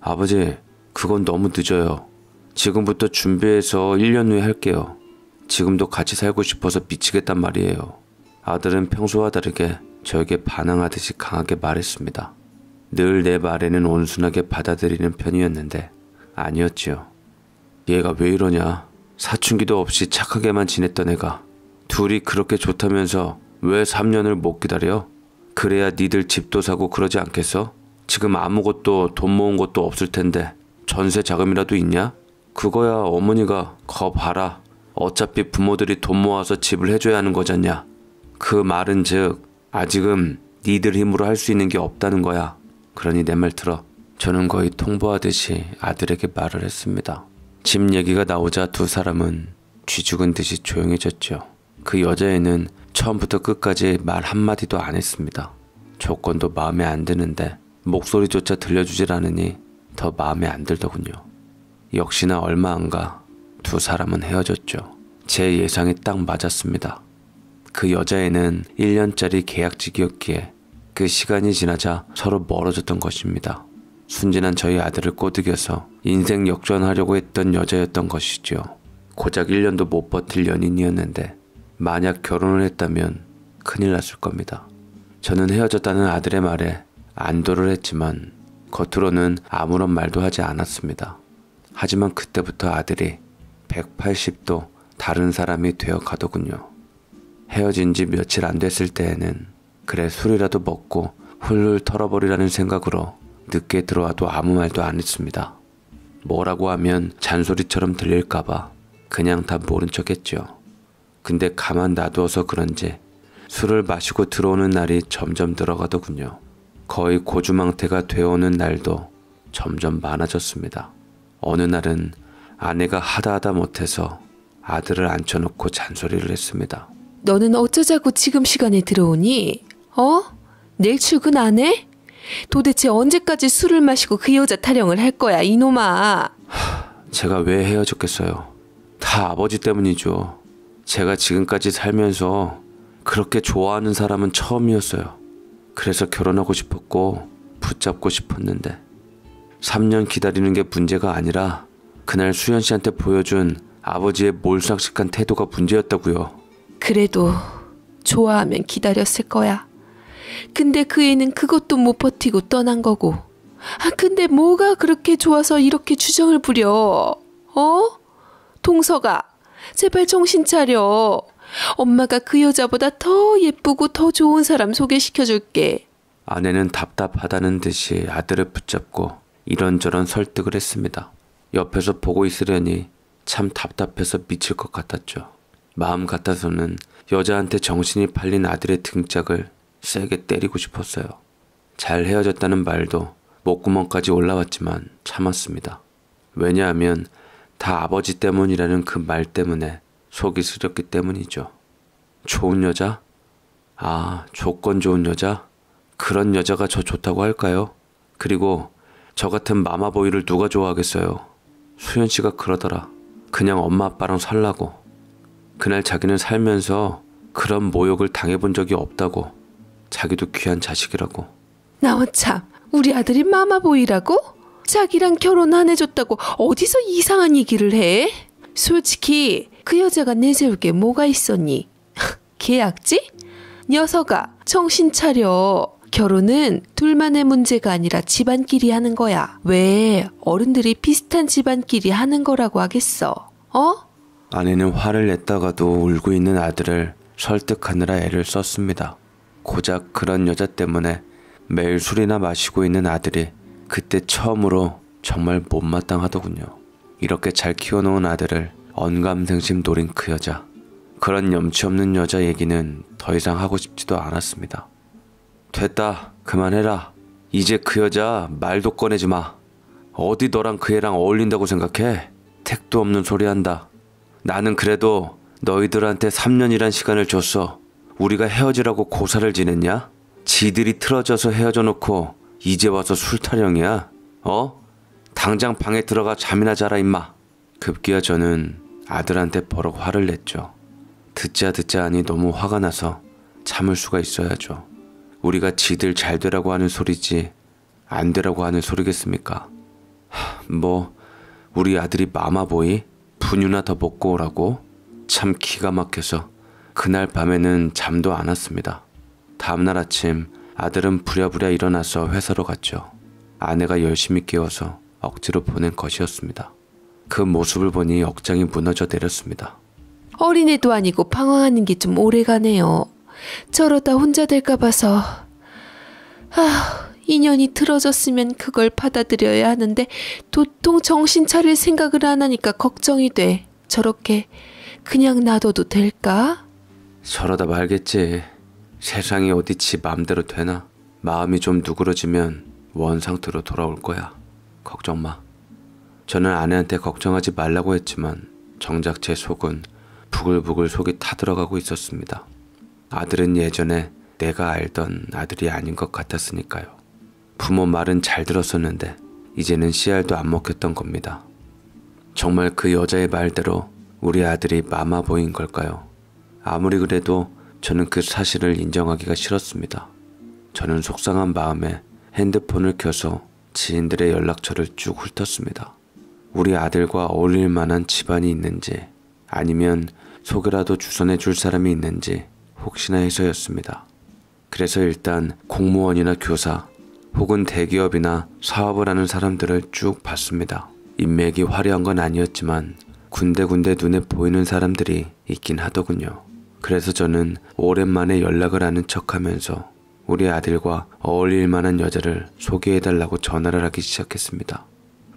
아버지, 그건 너무 늦어요. 지금부터 준비해서 1년 후에 할게요. 지금도 같이 살고 싶어서 미치겠단 말이에요. 아들은 평소와 다르게 저에게 반항하듯이 강하게 말했습니다. 늘내 말에는 온순하게 받아들이는 편이었는데 아니었지요. 얘가 왜 이러냐. 사춘기도 없이 착하게만 지냈던 애가 둘이 그렇게 좋다면서 왜 3년을 못 기다려? 그래야 니들 집도 사고 그러지 않겠어? 지금 아무것도 돈 모은 것도 없을 텐데 전세 자금이라도 있냐? 그거야 어머니가 거 봐라. 어차피 부모들이 돈 모아서 집을 해줘야 하는 거잖냐. 그 말은 즉 아직은 니들 힘으로 할 수 있는 게 없다는 거야. 그러니 내 말 들어. 저는 거의 통보하듯이 아들에게 말을 했습니다. 집 얘기가 나오자 두 사람은 쥐죽은 듯이 조용해졌죠. 그 여자애는 처음부터 끝까지 말 한마디도 안 했습니다. 조건도 마음에 안 드는데 목소리조차 들려주질 않으니 더 마음에 안 들더군요. 역시나 얼마 안가 두 사람은 헤어졌죠. 제 예상이 딱 맞았습니다. 그 여자애는 1년짜리 계약직이었기에 그 시간이 지나자 서로 멀어졌던 것입니다. 순진한 저희 아들을 꼬드겨서 인생 역전하려고 했던 여자였던 것이지요. 고작 1년도 못 버틸 연인이었는데 만약 결혼을 했다면 큰일 났을 겁니다. 저는 헤어졌다는 아들의 말에 안도를 했지만 겉으로는 아무런 말도 하지 않았습니다. 하지만 그때부터 아들이 180도 다른 사람이 되어 가더군요. 헤어진 지 며칠 안 됐을 때에는 그래 술이라도 먹고 훌훌 털어버리라는 생각으로 늦게 들어와도 아무 말도 안 했습니다. 뭐라고 하면 잔소리처럼 들릴까봐 그냥 다 모른 척 했죠. 근데 가만 놔두어서 그런지 술을 마시고 들어오는 날이 점점 들어가더군요. 거의 고주망태가 되어오는 날도 점점 많아졌습니다. 어느 날은 아내가 하다하다 못해서 아들을 앉혀놓고 잔소리를 했습니다. 너는 어쩌자고 지금 시간에 들어오니? 어? 내일 출근 안 해? 도대체 언제까지 술을 마시고 그 여자 타령을 할 거야, 이놈아. 제가 왜 헤어졌겠어요? 다 아버지 때문이죠. 제가 지금까지 살면서 그렇게 좋아하는 사람은 처음이었어요. 그래서 결혼하고 싶었고, 붙잡고 싶었는데. 3년 기다리는 게 문제가 아니라, 그날 수현 씨한테 보여준 아버지의 몰상식한 태도가 문제였다고요. 그래도 좋아하면 기다렸을 거야. 근데 그 애는 그것도 못 버티고 떠난 거고. 아, 근데 뭐가 그렇게 좋아서 이렇게 주정을 부려? 어? 동서가, 제발 정신 차려. 엄마가 그 여자보다 더 예쁘고 더 좋은 사람 소개시켜 줄게. 아내는 답답하다는 듯이 아들을 붙잡고 이런저런 설득을 했습니다. 옆에서 보고 있으려니 참 답답해서 미칠 것 같았죠. 마음 같아서는 여자한테 정신이 팔린 아들의 등짝을 세게 때리고 싶었어요. 잘 헤어졌다는 말도 목구멍까지 올라왔지만 참았습니다. 왜냐하면 다 아버지 때문이라는 그 말 때문에 속이 쓰렸기 때문이죠. 좋은 여자? 아, 조건 좋은 여자? 그런 여자가 저 좋다고 할까요? 그리고 저 같은 마마보이를 누가 좋아하겠어요? 수현 씨가 그러더라. 그냥 엄마 아빠랑 살라고. 그날 자기는 살면서 그런 모욕을 당해본 적이 없다고 자기도 귀한 자식이라고. 나원 참 우리 아들이 마마보이라고? 자기랑 결혼 안 해줬다고 어디서 이상한 얘기를 해? 솔직히 그 여자가 내세울 게 뭐가 있었니? 계약지? 녀석아 정신 차려. 결혼은 둘만의 문제가 아니라 집안끼리 하는 거야. 왜 어른들이 비슷한 집안끼리 하는 거라고 하겠어? 어? 아내는 화를 냈다가도 울고 있는 아들을 설득하느라 애를 썼습니다. 고작 그런 여자 때문에 매일 술이나 마시고 있는 아들이 그때 처음으로 정말 못마땅하더군요. 이렇게 잘 키워놓은 아들을 언감생심 노린 그 여자. 그런 염치 없는 여자 얘기는 더 이상 하고 싶지도 않았습니다. 됐다. 그만해라. 이제 그 여자 말도 꺼내지 마. 어디 너랑 그 애랑 어울린다고 생각해? 택도 없는 소리 한다. 나는 그래도 너희들한테 3년이란 시간을 줬어. 우리가 헤어지라고 고사를 지냈냐? 지들이 틀어져서 헤어져 놓고 이제 와서 술타령이야? 어? 당장 방에 들어가 잠이나 자라 임마. 급기야 저는 아들한테 버럭 화를 냈죠. 듣자 듣자 하니 너무 화가 나서 참을 수가 있어야죠. 우리가 지들 잘 되라고 하는 소리지 안 되라고 하는 소리겠습니까? 하, 뭐 우리 아들이 마마보이 분유나 더 먹고 오라고 참 기가 막혀서 그날 밤에는 잠도 안 왔습니다. 다음날 아침 아들은 부랴부랴 일어나서 회사로 갔죠. 아내가 열심히 깨워서 억지로 보낸 것이었습니다. 그 모습을 보니 억장이 무너져 내렸습니다. 어린애도 아니고 방황하는 게 좀 오래가네요. 저러다 혼자 될까 봐서 아 인연이 틀어졌으면 그걸 받아들여야 하는데 도통 정신 차릴 생각을 안 하니까 걱정이 돼. 저렇게 그냥 놔둬도 될까? 서러다 말겠지. 세상이 어디 지 맘대로 되나? 마음이 좀 누그러지면 원 상태로 돌아올 거야. 걱정 마. 저는 아내한테 걱정하지 말라고 했지만 정작 제 속은 부글부글 속이 타들어가고 있었습니다. 아들은 예전에 내가 알던 아들이 아닌 것 같았으니까요. 부모 말은 잘 들었었는데 이제는 씨알도 안 먹혔던 겁니다. 정말 그 여자의 말대로 우리 아들이 마마보인 걸까요? 아무리 그래도 저는 그 사실을 인정하기가 싫었습니다. 저는 속상한 마음에 핸드폰을 켜서 지인들의 연락처를 쭉 훑었습니다. 우리 아들과 어울릴 만한 집안이 있는지 아니면 소개라도 주선해 줄 사람이 있는지 혹시나 해서였습니다. 그래서 일단 공무원이나 교사 혹은 대기업이나 사업을 하는 사람들을 쭉 봤습니다. 인맥이 화려한 건 아니었지만 군데군데 눈에 보이는 사람들이 있긴 하더군요. 그래서 저는 오랜만에 연락을 하는 척 하면서 우리 아들과 어울릴 만한 여자를 소개해달라고 전화를 하기 시작했습니다.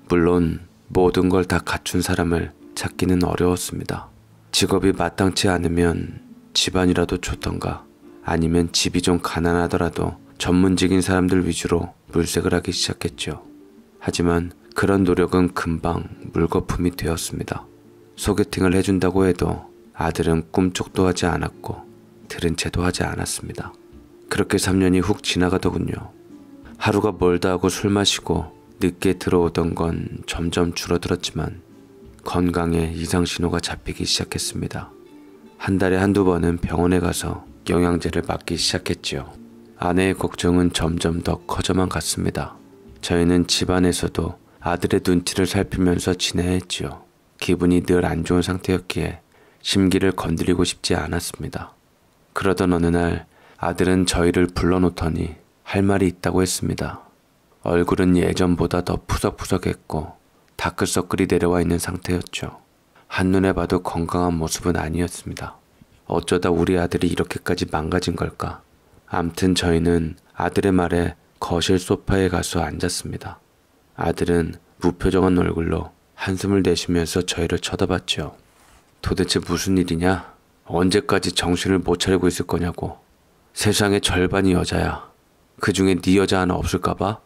물론 모든 걸 다 갖춘 사람을 찾기는 어려웠습니다. 직업이 마땅치 않으면 집안이라도 좋던가 아니면 집이 좀 가난하더라도 전문직인 사람들 위주로 물색을 하기 시작했죠. 하지만 그런 노력은 금방 물거품이 되었습니다. 소개팅을 해준다고 해도 아들은 꿈쩍도 하지 않았고 들은 채도 하지 않았습니다. 그렇게 3년이 훅 지나가더군요. 하루가 멀다 하고 술 마시고 늦게 들어오던 건 점점 줄어들었지만 건강에 이상신호가 잡히기 시작했습니다. 한 달에 한두 번은 병원에 가서 영양제를 맞기 시작했지요. 아내의 걱정은 점점 더 커져만 갔습니다. 저희는 집안에서도 아들의 눈치를 살피면서 지내야 했지요. 기분이 늘 안 좋은 상태였기에 심기를 건드리고 싶지 않았습니다. 그러던 어느 날 아들은 저희를 불러놓더니 할 말이 있다고 했습니다. 얼굴은 예전보다 더 푸석푸석했고 다크서클이 내려와 있는 상태였죠. 한눈에 봐도 건강한 모습은 아니었습니다. 어쩌다 우리 아들이 이렇게까지 망가진 걸까? 암튼 저희는 아들의 말에 거실 소파에 가서 앉았습니다. 아들은 무표정한 얼굴로 한숨을 내쉬면서 저희를 쳐다봤죠. 도대체 무슨 일이냐? 언제까지 정신을 못 차리고 있을 거냐고. 세상의 절반이 여자야. 그 중에 네 여자 하나 없을까봐?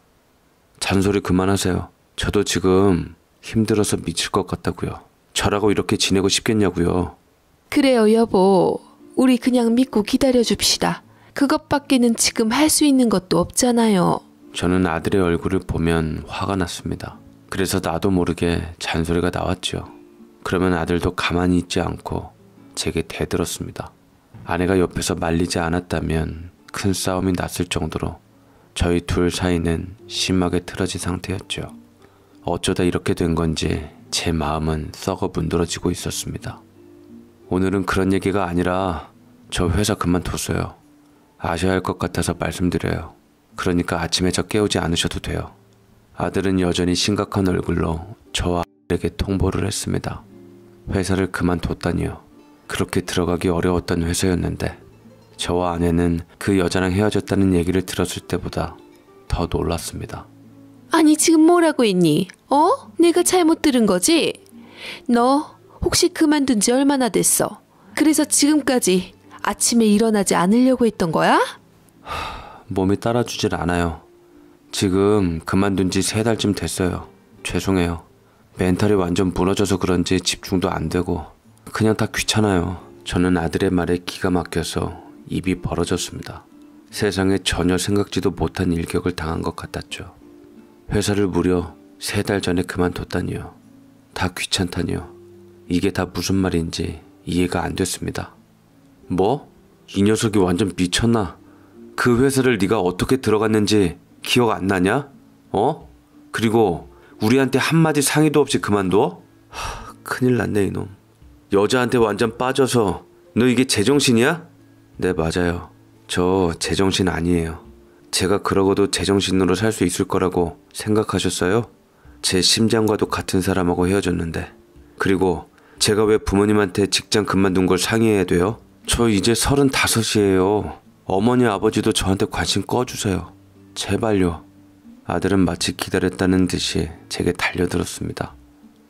잔소리 그만하세요. 저도 지금 힘들어서 미칠 것 같다고요. 저라고 이렇게 지내고 싶겠냐고요. 그래요, 여보. 우리 그냥 믿고 기다려 줍시다. 그것밖에는 지금 할 수 있는 것도 없잖아요. 저는 아들의 얼굴을 보면 화가 났습니다. 그래서 나도 모르게 잔소리가 나왔죠 그러면 아들도 가만히 있지 않고 제게 대들었습니다. 아내가 옆에서 말리지 않았다면 큰 싸움이 났을 정도로 저희 둘 사이는 심하게 틀어진 상태였죠. 어쩌다 이렇게 된 건지 제 마음은 썩어 문드러지고 있었습니다. 오늘은 그런 얘기가 아니라 저 회사 그만뒀어요. 아셔야 할 것 같아서 말씀드려요. 그러니까 아침에 저 깨우지 않으셔도 돼요. 아들은 여전히 심각한 얼굴로 저와 아들 에게 통보를 했습니다. 회사를 그만뒀다니요. 그렇게 들어가기 어려웠던 회사였는데 저와 아내는 그 여자랑 헤어졌다는 얘기를 들었을 때보다 더 놀랐습니다. 아니 지금 뭐라고 했니? 어? 내가 잘못 들은 거지? 너 혹시 그만둔 지 얼마나 됐어? 그래서 지금까지 아침에 일어나지 않으려고 했던 거야? 몸이 따라주질 않아요. 지금 그만둔 지 세 달쯤 됐어요. 죄송해요. 멘탈이 완전 무너져서 그런지 집중도 안 되고 그냥 다 귀찮아요. 저는 아들의 말에 기가 막혀서 입이 벌어졌습니다. 세상에 전혀 생각지도 못한 일격을 당한 것 같았죠. 회사를 무려 세 달 전에 그만뒀다니요. 다 귀찮다니요. 이게 다 무슨 말인지 이해가 안 됐습니다. 뭐? 이 녀석이 완전 미쳤나? 그 회사를 네가 어떻게 들어갔는지 기억 안 나냐? 어? 그리고 우리한테 한마디 상의도 없이 그만둬? 하, 큰일 났네 이놈. 여자한테 완전 빠져서 너 이게 제정신이야? 네 맞아요. 저 제정신 아니에요. 제가 그러고도 제정신으로 살 수 있을 거라고 생각하셨어요? 제 심장과도 같은 사람하고 헤어졌는데. 그리고 제가 왜 부모님한테 직장 그만둔 걸 상의해야 돼요? 저 이제 서른다섯이에요. 어머니 아버지도 저한테 관심 꺼주세요. 제발요. 아들은 마치 기다렸다는 듯이 제게 달려들었습니다.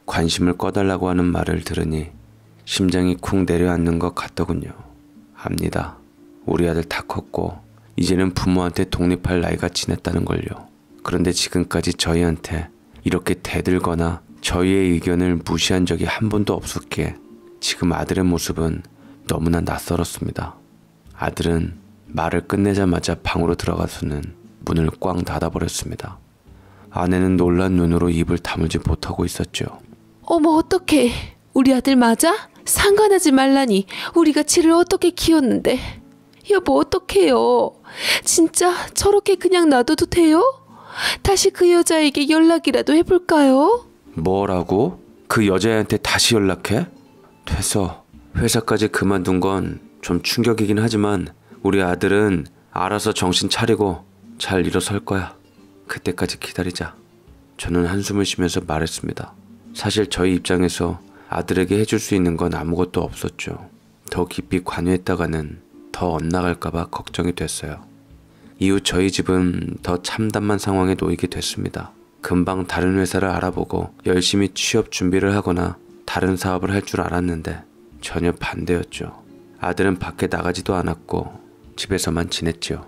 관심을 꺼달라고 하는 말을 들으니 심장이 쿵 내려앉는 것 같더군요. 압니다. 우리 아들 다 컸고 이제는 부모한테 독립할 나이가 지냈다는 걸요. 그런데 지금까지 저희한테 이렇게 대들거나 저희의 의견을 무시한 적이 한 번도 없었기에 지금 아들의 모습은 너무나 낯설었습니다. 아들은 말을 끝내자마자 방으로 들어가서는 문을 꽝 닫아버렸습니다. 아내는 놀란 눈으로 입을 다물지 못하고 있었죠. 어머 어떡해. 우리 아들 맞아? 상관하지 말라니. 우리가 지를 어떻게 키웠는데. 여보 어떡해요. 진짜 저렇게 그냥 놔둬도 돼요? 다시 그 여자에게 연락이라도 해볼까요? 뭐라고? 그 여자한테 다시 연락해? 됐어. 회사까지 그만둔 건 좀 충격이긴 하지만 우리 아들은 알아서 정신 차리고 잘 일어설 거야. 그때까지 기다리자. 저는 한숨을 쉬면서 말했습니다. 사실 저희 입장에서 아들에게 해줄 수 있는 건 아무것도 없었죠. 더 깊이 관여했다가는 더 엇나갈까봐 걱정이 됐어요. 이후 저희 집은 더 참담한 상황에 놓이게 됐습니다. 금방 다른 회사를 알아보고 열심히 취업 준비를 하거나 다른 사업을 할 줄 알았는데 전혀 반대였죠. 아들은 밖에 나가지도 않았고 집에서만 지냈지요.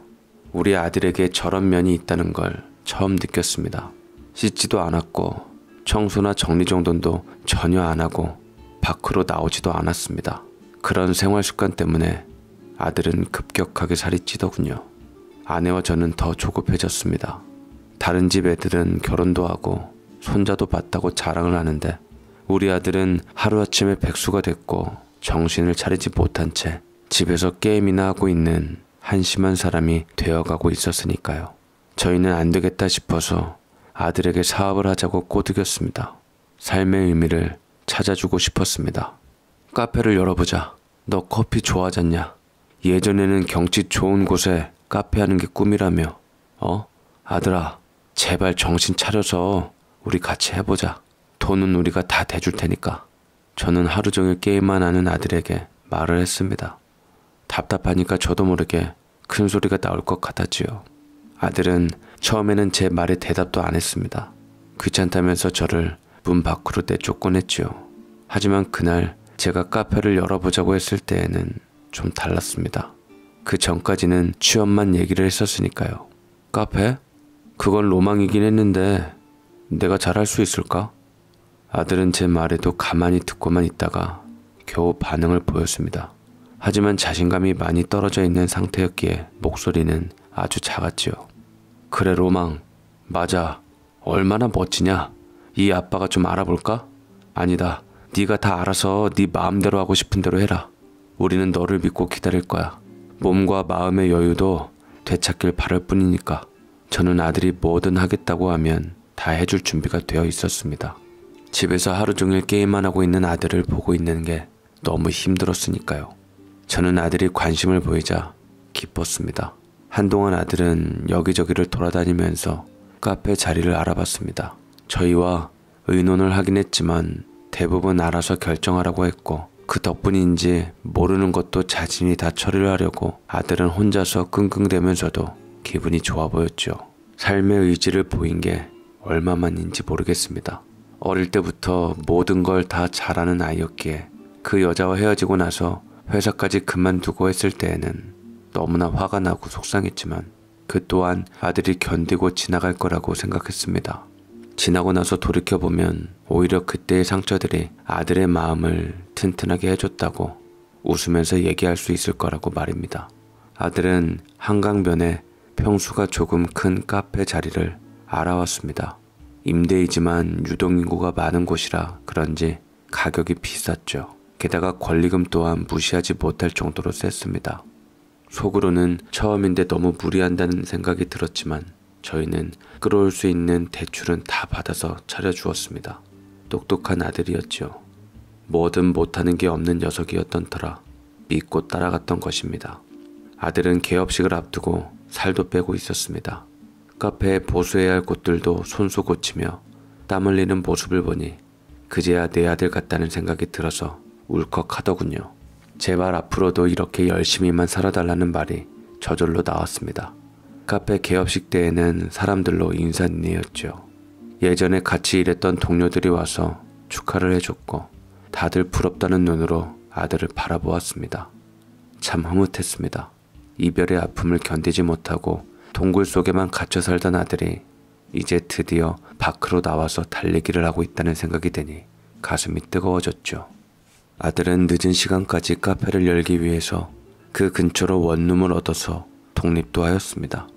우리 아들에게 저런 면이 있다는 걸 처음 느꼈습니다. 씻지도 않았고 청소나 정리정돈도 전혀 안 하고 밖으로 나오지도 않았습니다. 그런 생활 습관 때문에 아들은 급격하게 살이 찌더군요. 아내와 저는 더 조급해졌습니다. 다른 집 애들은 결혼도 하고 손자도 봤다고 자랑을 하는데 우리 아들은 하루아침에 백수가 됐고 정신을 차리지 못한 채 집에서 게임이나 하고 있는 한심한 사람이 되어가고 있었으니까요. 저희는 안 되겠다 싶어서 아들에게 사업을 하자고 꼬드겼습니다. 삶의 의미를 찾아주고 싶었습니다. 카페를 열어보자. 너 커피 좋아하잖냐? 예전에는 경치 좋은 곳에 카페 하는 게 꿈이라며. 어? 아들아, 제발 정신 차려서 우리 같이 해보자. 돈은 우리가 다 대줄 테니까. 저는 하루 종일 게임만 하는 아들에게 말을 했습니다. 답답하니까 저도 모르게 큰 소리가 나올 것 같았지요. 아들은 처음에는 제 말에 대답도 안 했습니다. 귀찮다면서 저를 문 밖으로 내쫓곤했지요. 하지만 그날 제가 카페를 열어보자고 했을 때에는 좀 달랐습니다. 그 전까지는 취업만 얘기를 했었으니까요. 카페? 그건 로망이긴 했는데 내가 잘할 수 있을까? 아들은 제 말에도 가만히 듣고만 있다가 겨우 반응을 보였습니다. 하지만 자신감이 많이 떨어져 있는 상태였기에 목소리는 아주 작았지요. 그래 로망 맞아 얼마나 멋지냐 이 아빠가 좀 알아볼까? 아니다 네가 다 알아서 네 마음대로 하고 싶은 대로 해라 우리는 너를 믿고 기다릴 거야 몸과 마음의 여유도 되찾길 바랄 뿐이니까 저는 아들이 뭐든 하겠다고 하면 다 해줄 준비가 되어 있었습니다. 집에서 하루 종일 게임만 하고 있는 아들을 보고 있는 게 너무 힘들었으니까요. 저는 아들이 관심을 보이자 기뻤습니다. 한동안 아들은 여기저기를 돌아다니면서 카페 자리를 알아봤습니다. 저희와 의논을 하긴 했지만 대부분 알아서 결정하라고 했고 그 덕분인지 모르는 것도 자신이 다 처리를 하려고 아들은 혼자서 끙끙대면서도 기분이 좋아 보였죠. 삶의 의지를 보인 게 얼마만인지 모르겠습니다. 어릴 때부터 모든 걸 다 잘하는 아이였기에 그 여자와 헤어지고 나서 회사까지 그만두고 했을 때에는 너무나 화가 나고 속상했지만 그 또한 아들이 견디고 지나갈 거라고 생각했습니다. 지나고 나서 돌이켜보면 오히려 그때의 상처들이 아들의 마음을 튼튼하게 해줬다고 웃으면서 얘기할 수 있을 거라고 말입니다. 아들은 한강변에 평수가 조금 큰 카페 자리를 알아왔습니다. 임대이지만 유동인구가 많은 곳이라 그런지 가격이 비쌌죠. 게다가 권리금 또한 무시하지 못할 정도로 셌습니다. 속으로는 처음인데 너무 무리한다는 생각이 들었지만 저희는 끌어올 수 있는 대출은 다 받아서 차려주었습니다. 똑똑한 아들이었죠 뭐든 못하는 게 없는 녀석이었던 터라 믿고 따라갔던 것입니다. 아들은 개업식을 앞두고 살도 빼고 있었습니다. 카페에 보수해야 할 곳들도 손수 고치며 땀 흘리는 모습을 보니 그제야 내 아들 같다는 생각이 들어서 울컥하더군요. 제발 앞으로도 이렇게 열심히만 살아달라는 말이 저절로 나왔습니다. 카페 개업식 때에는 사람들로 인산이었죠. 예전에 같이 일했던 동료들이 와서 축하를 해줬고 다들 부럽다는 눈으로 아들을 바라보았습니다. 참 흐뭇했습니다. 이별의 아픔을 견디지 못하고 동굴 속에만 갇혀 살던 아들이 이제 드디어 밖으로 나와서 달리기를 하고 있다는 생각이 드니 가슴이 뜨거워졌죠. 아들은 늦은 시간까지 카페를 열기 위해서 그 근처로 원룸을 얻어서 독립도 하였습니다.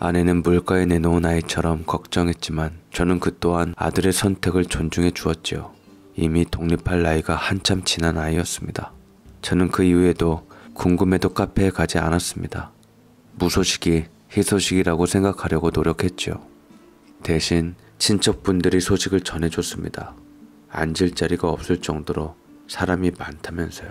아내는 물가에 내놓은 아이처럼 걱정했지만 저는 그 또한 아들의 선택을 존중해 주었지요. 이미 독립할 나이가 한참 지난 아이였습니다. 저는 그 이후에도 궁금해도 카페에 가지 않았습니다. 무소식이 희소식이라고 생각하려고 노력했지요. 대신 친척분들이 소식을 전해줬습니다. 앉을 자리가 없을 정도로 사람이 많다면서요.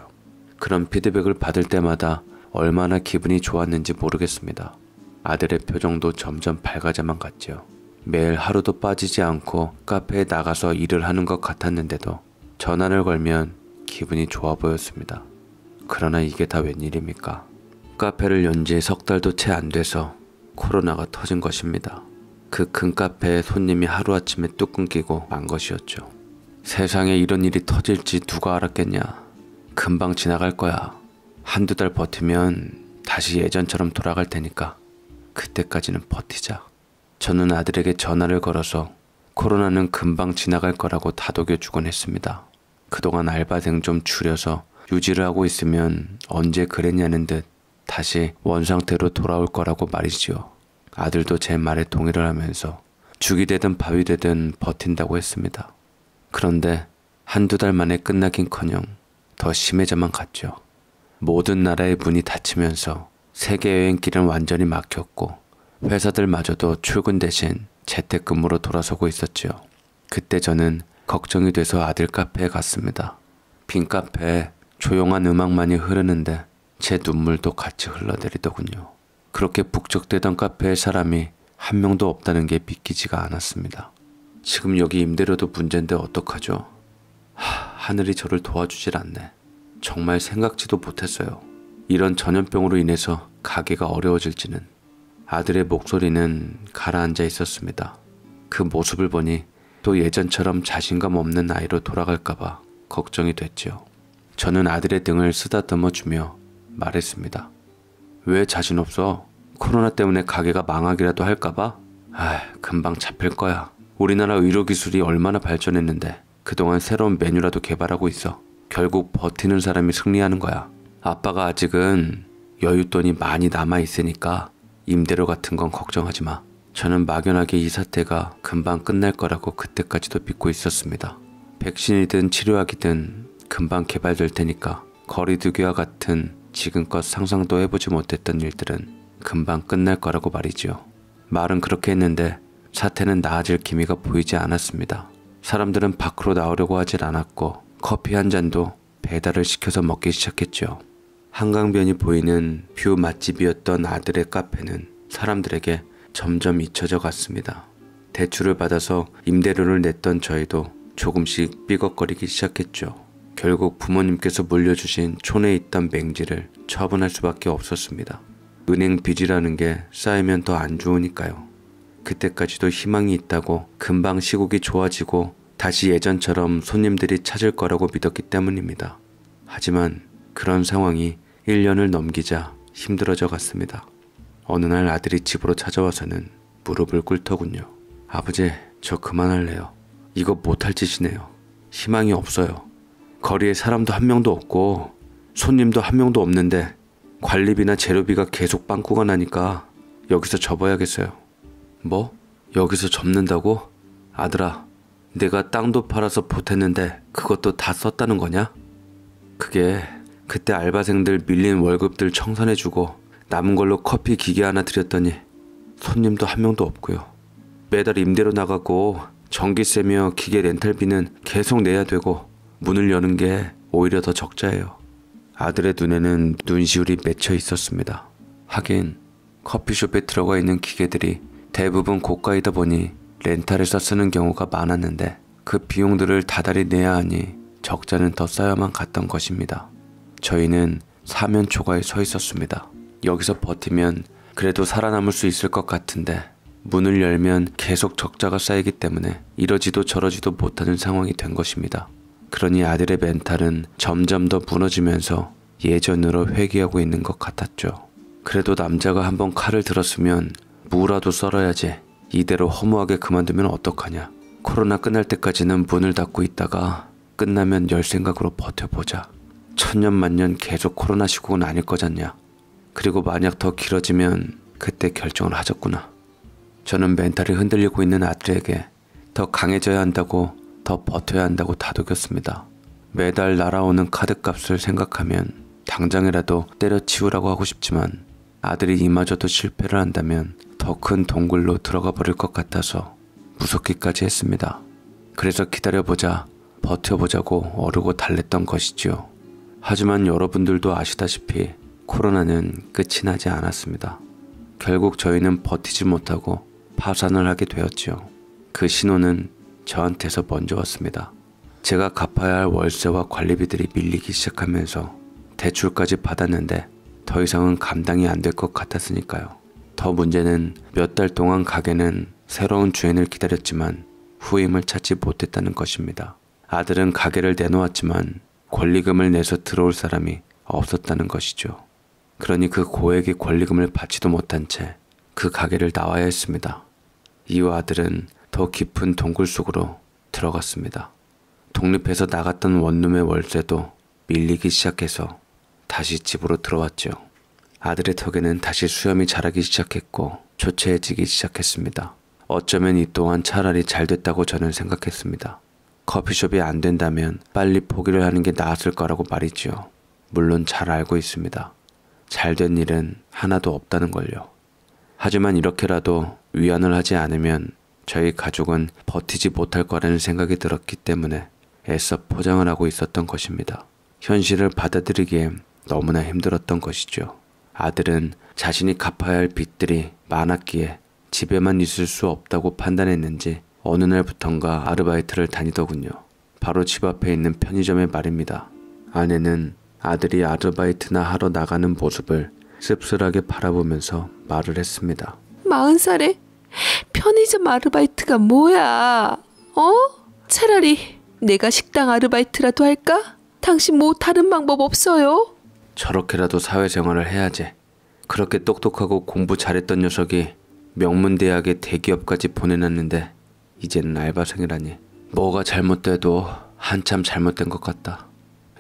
그런 피드백을 받을 때마다 얼마나 기분이 좋았는지 모르겠습니다. 아들의 표정도 점점 밝아져만 갔지요. 매일 하루도 빠지지 않고 카페에 나가서 일을 하는 것 같았는데도 전화를 걸면 기분이 좋아 보였습니다. 그러나 이게 다 웬일입니까? 카페를 연 지 석 달도 채 안 돼서 코로나가 터진 것입니다. 그 큰 카페에 손님이 하루아침에 뚝 끊기고 만 것이었죠. 세상에 이런 일이 터질지 누가 알았겠냐. 금방 지나갈 거야. 한두 달 버티면 다시 예전처럼 돌아갈 테니까 그때까지는 버티자. 저는 아들에게 전화를 걸어서 코로나는 금방 지나갈 거라고 다독여 주곤 했습니다. 그동안 알바 등좀 줄여서 유지를 하고 있으면 언제 그랬냐는 듯 다시 원상태로 돌아올 거라고 말이지요. 아들도 제 말에 동의를 하면서 죽이 되든 바위 되든 버틴다고 했습니다. 그런데 한두 달 만에 끝나긴커녕 더 심해져만 갔죠. 모든 나라의 문이 닫히면서 세계여행길은 완전히 막혔고 회사들마저도 출근 대신 재택근무로 돌아서고 있었지요. 그때 저는 걱정이 돼서 아들 카페에 갔습니다. 빈 카페에 조용한 음악만이 흐르는데 제 눈물도 같이 흘러내리더군요. 그렇게 북적대던 카페에 사람이 한 명도 없다는 게 믿기지가 않았습니다. 지금 여기 임대료도 문제인데 어떡하죠? 하, 늘이 저를 도와주질 않네. 정말 생각지도 못했어요. 이런 전염병으로 인해서 가게가 어려워질지는. 아들의 목소리는 가라앉아 있었습니다. 그 모습을 보니 또 예전처럼 자신감 없는 아이로 돌아갈까봐 걱정이 됐지요. 저는 아들의 등을 쓰다듬어 주며 말했습니다. 왜 자신 없어? 코로나 때문에 가게가 망하기라도 할까봐? 아, 금방 잡힐 거야. 우리나라 의료기술이 얼마나 발전했는데 그동안 새로운 메뉴라도 개발하고 있어. 결국 버티는 사람이 승리하는 거야. 아빠가 아직은 여윳돈이 많이 남아있으니까 임대료 같은 건 걱정하지 마. 저는 막연하게 이 사태가 금방 끝날 거라고 그때까지도 믿고 있었습니다. 백신이든 치료약이든 금방 개발될 테니까 거리두기와 같은 지금껏 상상도 해보지 못했던 일들은 금방 끝날 거라고 말이지요. 말은 그렇게 했는데 사태는 나아질 기미가 보이지 않았습니다. 사람들은 밖으로 나오려고 하질 않았고 커피 한 잔도 배달을 시켜서 먹기 시작했죠. 한강변이 보이는 뷰 맛집이었던 아들의 카페는 사람들에게 점점 잊혀져 갔습니다. 대출을 받아서 임대료를 냈던 저희도 조금씩 삐걱거리기 시작했죠. 결국 부모님께서 물려주신 촌에 있던 맹지를 처분할 수밖에 없었습니다. 은행 빚이라는 게 쌓이면 더 안 좋으니까요. 그때까지도 희망이 있다고 금방 시국이 좋아지고 다시 예전처럼 손님들이 찾을 거라고 믿었기 때문입니다. 하지만 그런 상황이 1년을 넘기자 힘들어져 갔습니다. 어느 날 아들이 집으로 찾아와서는 무릎을 꿇더군요. 아버지, 저 그만할래요. 이거 못할 짓이네요. 희망이 없어요. 거리에 사람도 한 명도 없고 손님도 한 명도 없는데 관리비나 재료비가 계속 빵꾸가 나니까 여기서 접어야겠어요. 뭐? 여기서 접는다고? 아들아, 내가 땅도 팔아서 보탰는데 그것도 다 썼다는 거냐? 그게 그때 알바생들 밀린 월급들 청산해주고 남은 걸로 커피 기계 하나 드렸더니 손님도 한 명도 없고요. 매달 임대로 나가고 전기세며 기계 렌탈비는 계속 내야 되고 문을 여는 게 오히려 더 적자예요. 아들의 눈에는 눈시울이 맺혀 있었습니다. 하긴 커피숍에 들어가 있는 기계들이 대부분 고가이다 보니 렌탈에서 쓰는 경우가 많았는데 그 비용들을 다달이 내야 하니 적자는 더 쌓여만 갔던 것입니다. 저희는 사면 초과에 서 있었습니다. 여기서 버티면 그래도 살아남을 수 있을 것 같은데 문을 열면 계속 적자가 쌓이기 때문에 이러지도 저러지도 못하는 상황이 된 것입니다. 그러니 아들의 멘탈은 점점 더 무너지면서 예전으로 회귀하고 있는 것 같았죠. 그래도 남자가 한번 칼을 들었으면 무라도 썰어야지. 이대로 허무하게 그만두면 어떡하냐. 코로나 끝날 때까지는 문을 닫고 있다가 끝나면 열 생각으로 버텨보자. 천년 만년 계속 코로나 시국은 아닐 거잖냐. 그리고 만약 더 길어지면 그때 결정을 하셨구나. 저는 멘탈이 흔들리고 있는 아들에게 더 강해져야 한다고 더 버텨야 한다고 다독였습니다. 매달 날아오는 카드 값을 생각하면 당장이라도 때려치우라고 하고 싶지만 아들이 이마저도 실패를 한다면 더큰 동굴로 들어가 버릴 것 같아서 무섭기까지 했습니다. 그래서 기다려보자, 버텨보자고 어르고 달랬던 것이지요. 하지만 여러분들도 아시다시피 코로나는 끝이 나지 않았습니다. 결국 저희는 버티지 못하고 파산을 하게 되었지요. 그 신호는 저한테서 먼저 왔습니다. 제가 갚아야 할 월세와 관리비들이 밀리기 시작하면서 대출까지 받았는데 더 이상은 감당이 안 될 것 같았으니까요. 더 문제는 몇 달 동안 가게는 새로운 주인을 기다렸지만 후임을 찾지 못했다는 것입니다. 아들은 가게를 내놓았지만 권리금을 내서 들어올 사람이 없었다는 것이죠. 그러니 그 고액의 권리금을 받지도 못한 채 그 가게를 나와야 했습니다. 이와 아들은 더 깊은 동굴 속으로 들어갔습니다. 독립해서 나갔던 원룸의 월세도 밀리기 시작해서 다시 집으로 들어왔죠. 아들의 턱에는 다시 수염이 자라기 시작했고 초췌해지기 시작했습니다. 어쩌면 이 또한 차라리 잘 됐다고 저는 생각했습니다. 커피숍이 안 된다면 빨리 포기를 하는 게 나았을 거라고 말이지요. 물론 잘 알고 있습니다. 잘된 일은 하나도 없다는 걸요. 하지만 이렇게라도 위안을 하지 않으면 저희 가족은 버티지 못할 거라는 생각이 들었기 때문에 애써 포장을 하고 있었던 것입니다. 현실을 받아들이기엔 너무나 힘들었던 것이죠. 아들은 자신이 갚아야 할 빚들이 많았기에 집에만 있을 수 없다고 판단했는지 어느 날부턴가 아르바이트를 다니더군요. 바로 집 앞에 있는 편의점에 말입니다. 아내는 아들이 아르바이트나 하러 나가는 모습을 씁쓸하게 바라보면서 말을 했습니다. 마흔 살에 편의점 아르바이트가 뭐야? 어? 차라리 내가 식당 아르바이트라도 할까? 당신 뭐 다른 방법 없어요? 저렇게라도 사회생활을 해야지. 그렇게 똑똑하고 공부 잘했던 녀석이 명문대학의 대기업까지 보내놨는데 이제는 알바생이라니. 뭐가 잘못돼도 한참 잘못된 것 같다.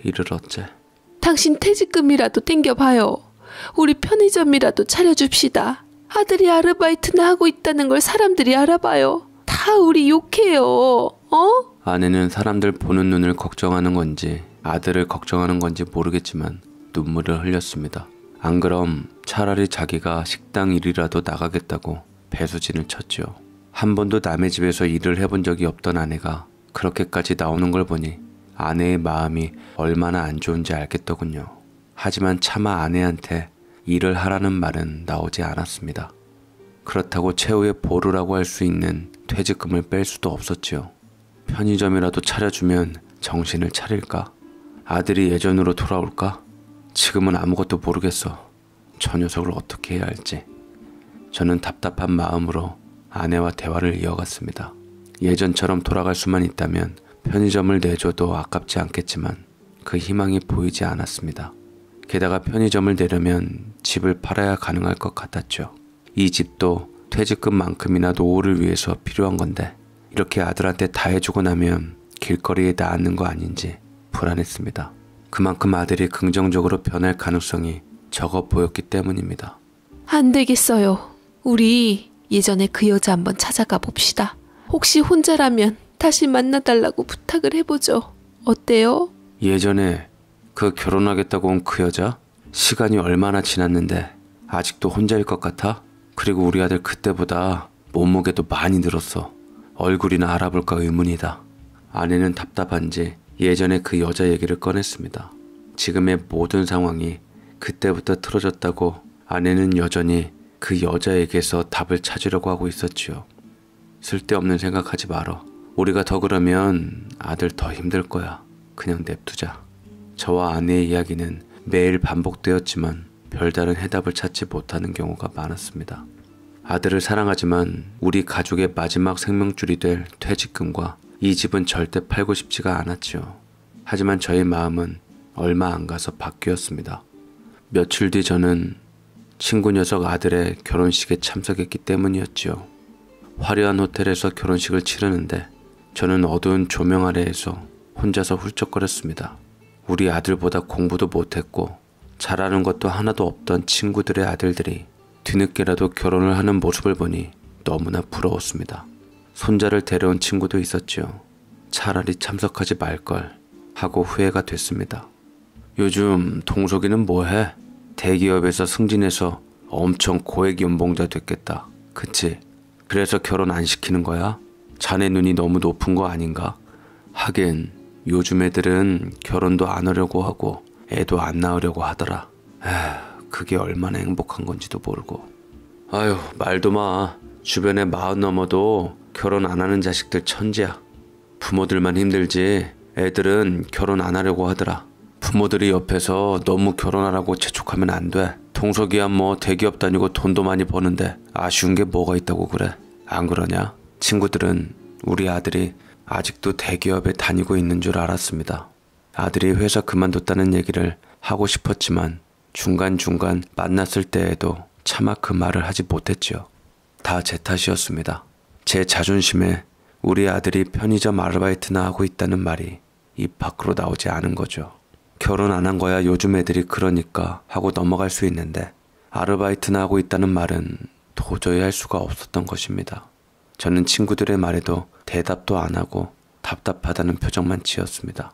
이를 어째. 당신 퇴직금이라도 땡겨봐요. 우리 편의점이라도 차려줍시다. 아들이 아르바이트나 하고 있다는 걸 사람들이 알아봐요. 다 우리 욕해요. 어? 아내는 사람들 보는 눈을 걱정하는 건지 아들을 걱정하는 건지 모르겠지만 눈물을 흘렸습니다. 안 그럼 차라리 자기가 식당 일이라도 나가겠다고 배수진을 쳤지요. 한 번도 남의 집에서 일을 해본 적이 없던 아내가 그렇게까지 나오는 걸 보니 아내의 마음이 얼마나 안 좋은지 알겠더군요. 하지만 차마 아내한테 일을 하라는 말은 나오지 않았습니다. 그렇다고 최후의 보루라고 할 수 있는 퇴직금을 뺄 수도 없었지요. 편의점이라도 차려주면 정신을 차릴까? 아들이 예전으로 돌아올까? 지금은 아무것도 모르겠어. 저 녀석을 어떻게 해야 할지. 저는 답답한 마음으로 아내와 대화를 이어갔습니다. 예전처럼 돌아갈 수만 있다면 편의점을 내줘도 아깝지 않겠지만 그 희망이 보이지 않았습니다. 게다가 편의점을 내려면 집을 팔아야 가능할 것 같았죠. 이 집도 퇴직금만큼이나 노후를 위해서 필요한 건데 이렇게 아들한테 다 해주고 나면 길거리에 나앉는 거 아닌지 불안했습니다. 그만큼 아들이 긍정적으로 변할 가능성이 적어 보였기 때문입니다. 안 되겠어요. 우리 예전에 그 여자 한번 찾아가 봅시다. 혹시 혼자라면 다시 만나달라고 부탁을 해보죠. 어때요? 예전에 그 결혼하겠다고 온 그 여자? 시간이 얼마나 지났는데 아직도 혼자일 것 같아? 그리고 우리 아들 그때보다 몸무게도 많이 늘었어. 얼굴이나 알아볼까 의문이다. 아내는 답답한지 예전에 그 여자 얘기를 꺼냈습니다. 지금의 모든 상황이 그때부터 틀어졌다고 아내는 여전히 그 여자에게서 답을 찾으려고 하고 있었지요. 쓸데없는 생각하지 말어. 우리가 더 그러면 아들 더 힘들 거야. 그냥 냅두자. 저와 아내의 이야기는 매일 반복되었지만 별다른 해답을 찾지 못하는 경우가 많았습니다. 아들을 사랑하지만 우리 가족의 마지막 생명줄이 될 퇴직금과 이 집은 절대 팔고 싶지가 않았지요. 하지만 저의 마음은 얼마 안 가서 바뀌었습니다. 며칠 뒤 저는 친구 녀석 아들의 결혼식에 참석했기 때문이었지요. 화려한 호텔에서 결혼식을 치르는데 저는 어두운 조명 아래에서 혼자서 훌쩍거렸습니다. 우리 아들보다 공부도 못했고 잘하는 것도 하나도 없던 친구들의 아들들이 뒤늦게라도 결혼을 하는 모습을 보니 너무나 부러웠습니다. 손자를 데려온 친구도 있었지요. 차라리 참석하지 말걸 하고 후회가 됐습니다. 요즘 동석이는 뭐해? 대기업에서 승진해서 엄청 고액 연봉자 됐겠다. 그치? 그래서 결혼 안 시키는 거야? 자네 눈이 너무 높은 거 아닌가? 하긴 요즘 애들은 결혼도 안 하려고 하고 애도 안 낳으려고 하더라. 에휴, 그게 얼마나 행복한 건지도 모르고. 아유 말도 마. 주변에 마흔 넘어도 결혼 안 하는 자식들 천재야. 부모들만 힘들지 애들은 결혼 안 하려고 하더라. 부모들이 옆에서 너무 결혼하라고 재촉하면 안 돼. 동석이야 뭐 대기업 다니고 돈도 많이 버는데 아쉬운 게 뭐가 있다고 그래. 안 그러냐? 친구들은 우리 아들이 아직도 대기업에 다니고 있는 줄 알았습니다. 아들이 회사 그만뒀다는 얘기를 하고 싶었지만 중간중간 만났을 때에도 차마 그 말을 하지 못했죠다 제 탓이었습니다. 제 자존심에 우리 아들이 편의점 아르바이트나 하고 있다는 말이 입 밖으로 나오지 않은 거죠. 결혼 안 한 거야 요즘 애들이 그러니까 하고 넘어갈 수 있는데 아르바이트나 하고 있다는 말은 도저히 할 수가 없었던 것입니다. 저는 친구들의 말에도 대답도 안 하고 답답하다는 표정만 지었습니다.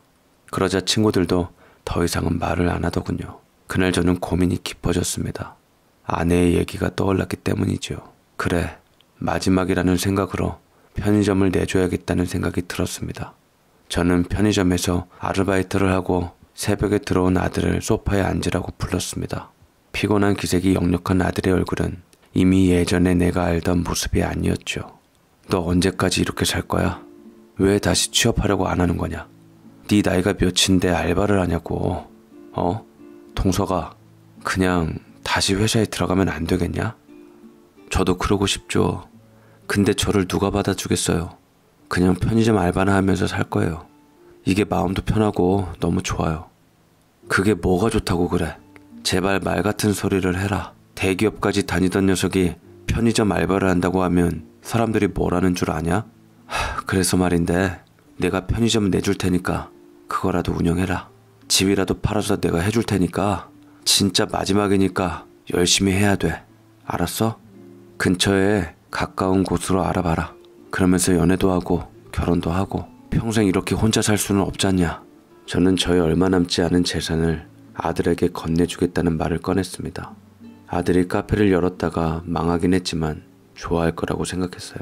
그러자 친구들도 더 이상은 말을 안 하더군요. 그날 저는 고민이 깊어졌습니다. 아내의 얘기가 떠올랐기 때문이죠. 그래, 마지막이라는 생각으로 편의점을 내줘야겠다는 생각이 들었습니다. 저는 편의점에서 아르바이트를 하고 새벽에 들어온 아들을 소파에 앉으라고 불렀습니다. 피곤한 기색이 역력한 아들의 얼굴은 이미 예전에 내가 알던 모습이 아니었죠. 너 언제까지 이렇게 살 거야? 왜 다시 취업하려고 안 하는 거냐? 네 나이가 몇인데 알바를 하냐고. 어? 동서가 그냥 다시 회사에 들어가면 안 되겠냐? 저도 그러고 싶죠. 근데 저를 누가 받아주겠어요. 그냥 편의점 알바나 하면서 살 거예요. 이게 마음도 편하고 너무 좋아요. 그게 뭐가 좋다고 그래. 제발 말 같은 소리를 해라. 대기업까지 다니던 녀석이 편의점 알바를 한다고 하면 사람들이 뭐라는 줄 아냐? 하, 그래서 말인데 내가 편의점 내줄 테니까 그거라도 운영해라. 집이라도 팔아서 내가 해줄 테니까 진짜 마지막이니까 열심히 해야 돼. 알았어? 근처에 가까운 곳으로 알아봐라. 그러면서 연애도 하고 결혼도 하고 평생 이렇게 혼자 살 수는 없잖냐. 저는 저의 얼마 남지 않은 재산을 아들에게 건네주겠다는 말을 꺼냈습니다. 아들이 카페를 열었다가 망하긴 했지만 좋아할 거라고 생각했어요.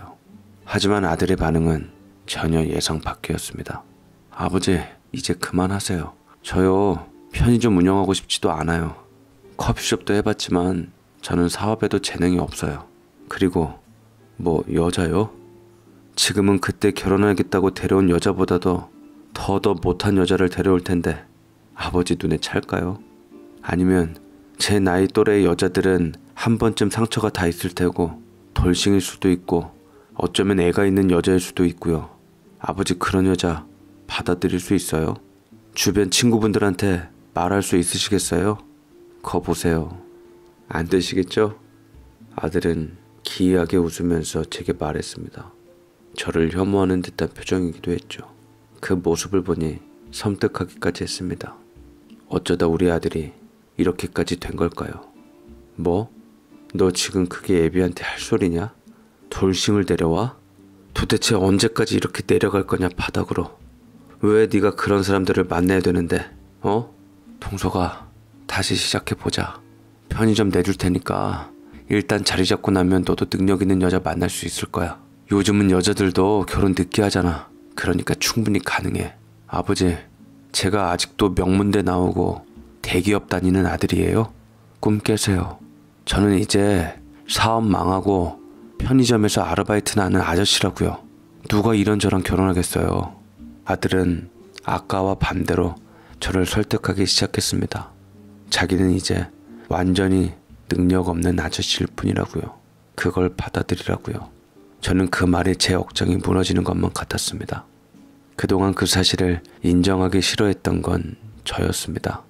하지만 아들의 반응은 전혀 예상 밖이었습니다. 아버지, 이제 그만하세요. 저요, 편의점 운영하고 싶지도 않아요. 커피숍도 해봤지만 저는 사업에도 재능이 없어요. 그리고 뭐 여자요? 지금은 그때 결혼하겠다고 데려온 여자보다도 더더 못한 여자를 데려올 텐데 아버지 눈에 찰까요? 아니면 제 나이 또래의 여자들은 한 번쯤 상처가 다 있을 테고 돌싱일 수도 있고 어쩌면 애가 있는 여자일 수도 있고요. 아버지 그런 여자 받아들일 수 있어요? 주변 친구분들한테 말할 수 있으시겠어요? 거 보세요. 안 되시겠죠? 아들은 기이하게 웃으면서 제게 말했습니다. 저를 혐오하는 듯한 표정이기도 했죠. 그 모습을 보니 섬뜩하기까지 했습니다. 어쩌다 우리 아들이 이렇게까지 된 걸까요? 뭐? 너 지금 그게 애비한테 할 소리냐? 돌싱을 데려와? 도대체 언제까지 이렇게 내려갈 거냐 바닥으로 왜 네가 그런 사람들을 만나야 되는데 어? 동서가 다시 시작해보자 편의점 내줄 테니까 일단 자리 잡고 나면 너도 능력 있는 여자 만날 수 있을 거야. 요즘은 여자들도 결혼 늦게 하잖아. 그러니까 충분히 가능해. 아버지, 제가 아직도 명문대 나오고 대기업 다니는 아들이에요. 꿈 깨세요. 저는 이제 사업 망하고 편의점에서 아르바이트나 하는 아저씨라고요. 누가 이런 저런 결혼하겠어요. 아들은 아까와 반대로 저를 설득하기 시작했습니다. 자기는 이제 완전히 능력 없는 아저씨일 뿐이라고요. 그걸 받아들이라고요. 저는 그 말에 제 억장이 무너지는 것만 같았습니다. 그동안 그 사실을 인정하기 싫어했던 건 저였습니다.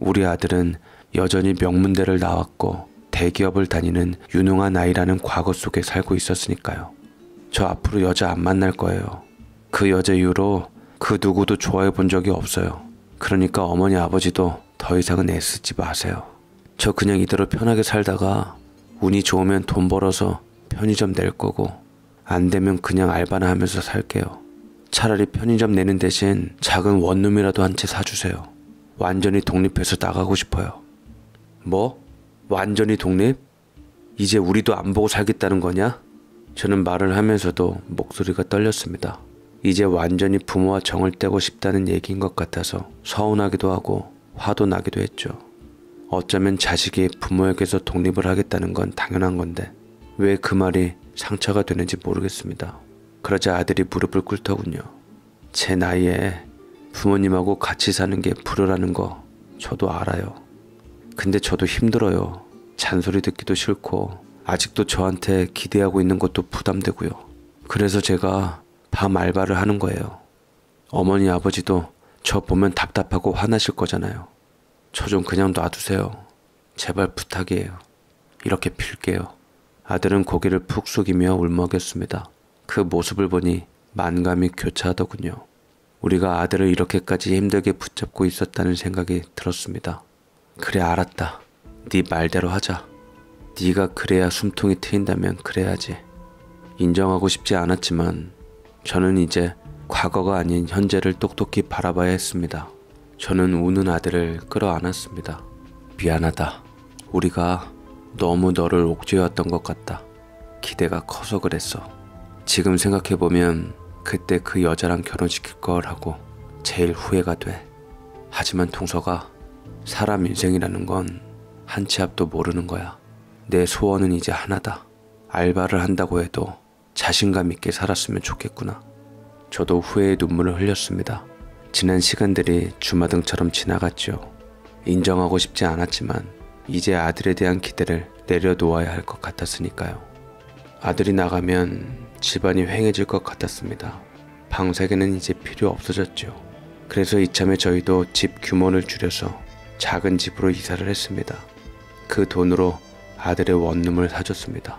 우리 아들은 여전히 명문대를 나왔고 대기업을 다니는 유능한 아이라는 과거 속에 살고 있었으니까요. 저 앞으로 여자 안 만날 거예요. 그 여자 이후로 그 누구도 좋아해 본 적이 없어요. 그러니까 어머니 아버지도 더 이상은 애쓰지 마세요. 저 그냥 이대로 편하게 살다가 운이 좋으면 돈 벌어서 편의점 낼 거고 안 되면 그냥 알바나 하면서 살게요. 차라리 편의점 내는 대신 작은 원룸이라도 한 채 사주세요. 완전히 독립해서 나가고 싶어요. 뭐? 완전히 독립? 이제 우리도 안 보고 살겠다는 거냐? 저는 말을 하면서도 목소리가 떨렸습니다. 이제 완전히 부모와 정을 떼고 싶다는 얘기인 것 같아서 서운하기도 하고 화도 나기도 했죠. 어쩌면 자식이 부모에게서 독립을 하겠다는 건 당연한 건데 왜 그 말이 상처가 되는지 모르겠습니다. 그러자 아들이 무릎을 꿇더군요. 제 나이에 부모님하고 같이 사는 게 불효라는 거 저도 알아요. 근데 저도 힘들어요. 잔소리 듣기도 싫고 아직도 저한테 기대하고 있는 것도 부담되고요. 그래서 제가 밤 알바를 하는 거예요. 어머니 아버지도 저 보면 답답하고 화나실 거잖아요. 저좀 그냥 놔두세요. 제발 부탁이에요. 이렇게 필게요 아들은 고개를 푹 숙이며 울먹였습니다. 그 모습을 보니 만감이 교차하더군요. 우리가 아들을 이렇게까지 힘들게 붙잡고 있었다는 생각이 들었습니다. 그래 알았다. 네 말대로 하자. 네가 그래야 숨통이 트인다면 그래야지. 인정하고 싶지 않았지만 저는 이제 과거가 아닌 현재를 똑똑히 바라봐야 했습니다. 저는 우는 아들을 끌어안았습니다. 미안하다. 우리가 너무 너를 옥죄였던 것 같다. 기대가 커서 그랬어. 지금 생각해보면 그때 그 여자랑 결혼시킬 걸 하고 제일 후회가 돼. 하지만 동서가 사람 인생이라는 건 한치 앞도 모르는 거야. 내 소원은 이제 하나다. 알바를 한다고 해도 자신감 있게 살았으면 좋겠구나. 저도 후회의 눈물을 흘렸습니다. 지난 시간들이 주마등처럼 지나갔죠. 인정하고 싶지 않았지만 이제 아들에 대한 기대를 내려놓아야 할 것 같았으니까요. 아들이 나가면 집안이 횡해질 것 같았습니다. 방세계는 이제 필요 없어졌죠. 그래서 이참에 저희도 집 규모를 줄여서 작은 집으로 이사를 했습니다. 그 돈으로 아들의 원룸을 사줬습니다.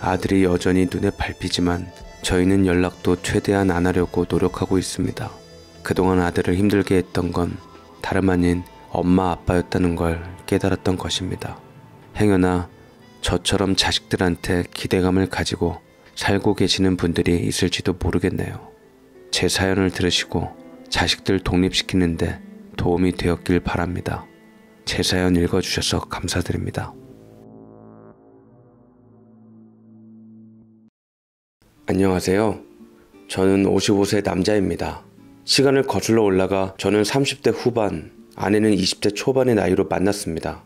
아들이 여전히 눈에 밟히지만 저희는 연락도 최대한 안 하려고 노력하고 있습니다. 그동안 아들을 힘들게 했던 건 다름 아닌 엄마 아빠였다는 걸 깨달았던 것입니다. 행여나 저처럼 자식들한테 기대감을 가지고 살고 계시는 분들이 있을지도 모르겠네요. 제 사연을 들으시고 자식들 독립시키는데 도움이 되었길 바랍니다. 제 사연 읽어주셔서 감사드립니다. 안녕하세요. 저는 55세 남자입니다. 시간을 거슬러 올라가 저는 30대 후반, 아내는 20대 초반의 나이로 만났습니다.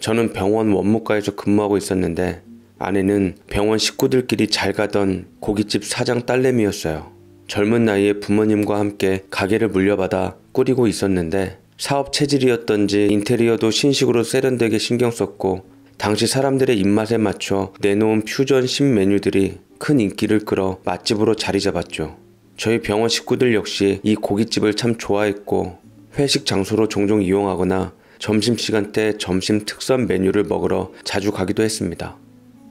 저는 병원 원무과에서 근무하고 있었는데 아내는 병원 식구들끼리 잘 가던 고깃집 사장 딸내미였어요. 젊은 나이에 부모님과 함께 가게를 물려받아 꾸리고 있었는데 사업 체질이었던지 인테리어도 신식으로 세련되게 신경 썼고 당시 사람들의 입맛에 맞춰 내놓은 퓨전 신메뉴들이 큰 인기를 끌어 맛집으로 자리 잡았죠. 저희 병원 식구들 역시 이 고깃집을 참 좋아했고 회식 장소로 종종 이용하거나 점심시간 때 점심 특선 메뉴를 먹으러 자주 가기도 했습니다.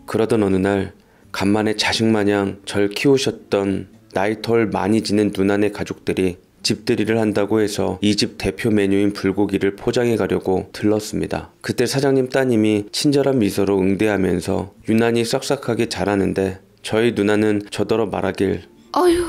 그러던 어느 날 간만에 자식 마냥 절 키우셨던 나이 털 많이 지는 누나네 가족들이 집들이를 한다고 해서 이 집 대표 메뉴인 불고기를 포장해 가려고 들렀습니다. 그때 사장님 따님이 친절한 미소로 응대하면서 유난히 싹싹하게 자라는데 저희 누나는 저더러 말하길 어휴,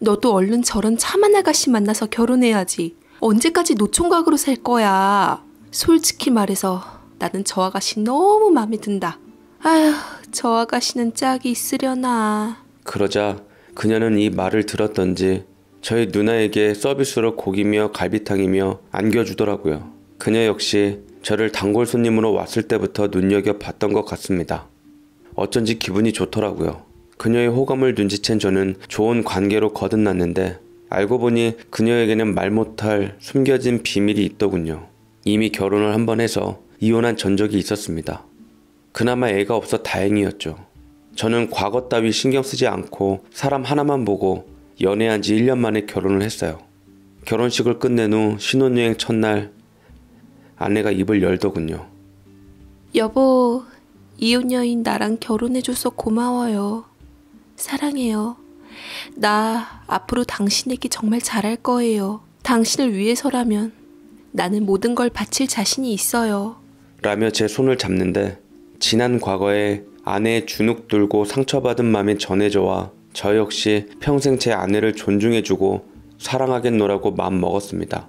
너도 얼른 저런 참한 아가씨 만나서 결혼해야지. 언제까지 노총각으로 살 거야. 솔직히 말해서 나는 저 아가씨 너무 마음에 든다. 아휴, 저 아가씨는 짝이 있으려나. 그러자 그녀는 이 말을 들었던지 저희 누나에게 서비스로 고기며 갈비탕이며 안겨주더라고요. 그녀 역시 저를 단골 손님으로 왔을 때부터 눈여겨 봤던 것 같습니다. 어쩐지 기분이 좋더라고요. 그녀의 호감을 눈치챈 저는 좋은 관계로 거듭났는데 알고 보니 그녀에게는 말 못할 숨겨진 비밀이 있더군요. 이미 결혼을 한 번 해서 이혼한 전적이 있었습니다. 그나마 애가 없어 다행이었죠. 저는 과거 따위 신경 쓰지 않고 사람 하나만 보고 연애한 지 1년 만에 결혼을 했어요. 결혼식을 끝낸 후 신혼여행 첫날 아내가 입을 열더군요. 여보, 이웃녀인 나랑 결혼해줘서 고마워요. 사랑해요. 나 앞으로 당신에게 정말 잘할 거예요. 당신을 위해서라면 나는 모든 걸 바칠 자신이 있어요. 라며 제 손을 잡는데 지난 과거에 아내의 주눅 들고 상처받은 마음이 전해져와 저 역시 평생 제 아내를 존중해주고 사랑하겠노라고 마음 먹었습니다.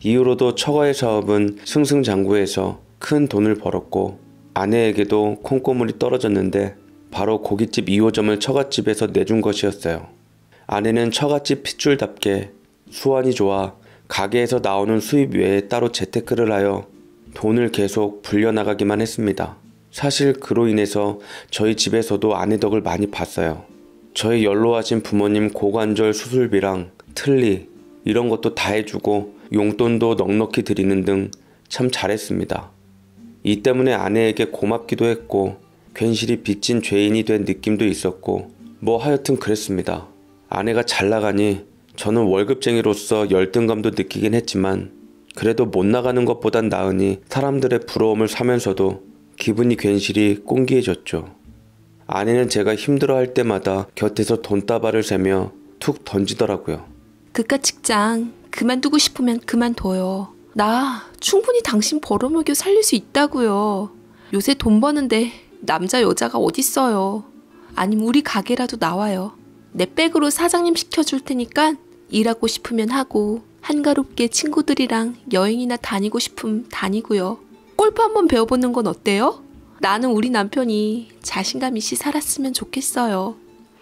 이후로도 처가의 사업은 승승장구해서 큰 돈을 벌었고 아내에게도 콩고물이 떨어졌는데 바로 고깃집 2호점을 처갓집에서 내준 것이었어요. 아내는 처갓집 핏줄답게 수완이 좋아 가게에서 나오는 수입 외에 따로 재테크를 하여 돈을 계속 불려나가기만 했습니다. 사실 그로 인해서 저희 집에서도 아내 덕을 많이 봤어요. 저희 연로하신 부모님 고관절 수술비랑 틀니 이런 것도 다 해주고 용돈도 넉넉히 드리는 등 참 잘했습니다. 이 때문에 아내에게 고맙기도 했고 괜시리 빚진 죄인이 된 느낌도 있었고 뭐 하여튼 그랬습니다. 아내가 잘 나가니 저는 월급쟁이로서 열등감도 느끼긴 했지만 그래도 못 나가는 것보단 나으니 사람들의 부러움을 사면서도 기분이 괜시리 꽁기해졌죠. 아내는 제가 힘들어할 때마다 곁에서 돈다발을 세며 툭 던지더라고요. 그깟 직장 그만두고 싶으면 그만둬요. 나 충분히 당신 벌어먹여 살릴 수 있다고요. 요새 돈 버는데 남자 여자가 어딨어요. 아니면 우리 가게라도 나와요. 내 백으로 사장님 시켜줄 테니까 일하고 싶으면 하고 한가롭게 친구들이랑 여행이나 다니고 싶음 다니고요. 골프 한번 배워보는 건 어때요? 나는 우리 남편이 자신감 있이 살았으면 좋겠어요.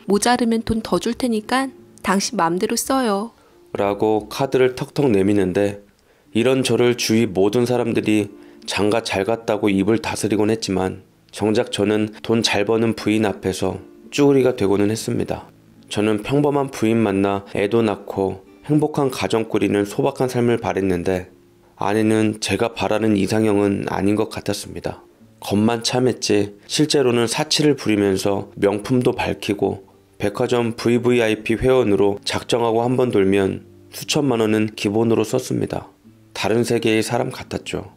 모자르면 돈 더 줄 테니까 당신 맘대로 써요. 라고 카드를 턱턱 내미는데 이런 저를 주위 모든 사람들이 장가 잘 갔다고 입을 다스리곤 했지만 정작 저는 돈 잘 버는 부인 앞에서 쭈그리가 되고는 했습니다. 저는 평범한 부인 만나 애도 낳고 행복한 가정 꾸리는 소박한 삶을 바랬는데 아내는 제가 바라는 이상형은 아닌 것 같았습니다. 겉만 참했지 실제로는 사치를 부리면서 명품도 밝히고 백화점 VVIP 회원으로 작정하고 한번 돌면 수천만 원은 기본으로 썼습니다. 다른 세계의 사람 같았죠.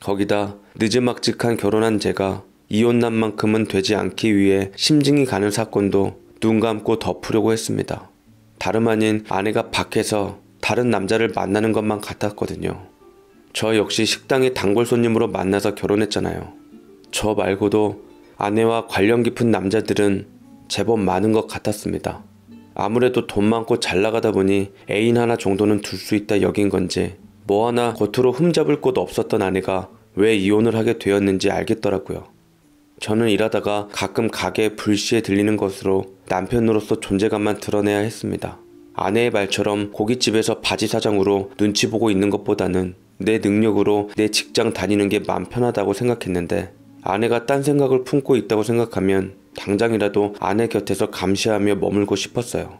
거기다 늦은 막직한 결혼한 제가 이혼남만큼은 되지 않기 위해 심증이 가는 사건도 눈 감고 덮으려고 했습니다. 다름 아닌 아내가 밖에서 다른 남자를 만나는 것만 같았거든요. 저 역시 식당의 단골 손님으로 만나서 결혼했잖아요. 저 말고도 아내와 관련 깊은 남자들은 제법 많은 것 같았습니다. 아무래도 돈 많고 잘 나가다 보니 애인 하나 정도는 둘 수 있다 여긴 건지 뭐 하나 겉으로 흠잡을 곳 없었던 아내가 왜 이혼을 하게 되었는지 알겠더라고요. 저는 일하다가 가끔 가게 불시에 들리는 것으로 남편으로서 존재감만 드러내야 했습니다. 아내의 말처럼 고깃집에서 바지 사장으로 눈치 보고 있는 것보다는 내 능력으로 내 직장 다니는 게 마음 편하다고 생각했는데 아내가 딴 생각을 품고 있다고 생각하면 당장이라도 아내 곁에서 감시하며 머물고 싶었어요.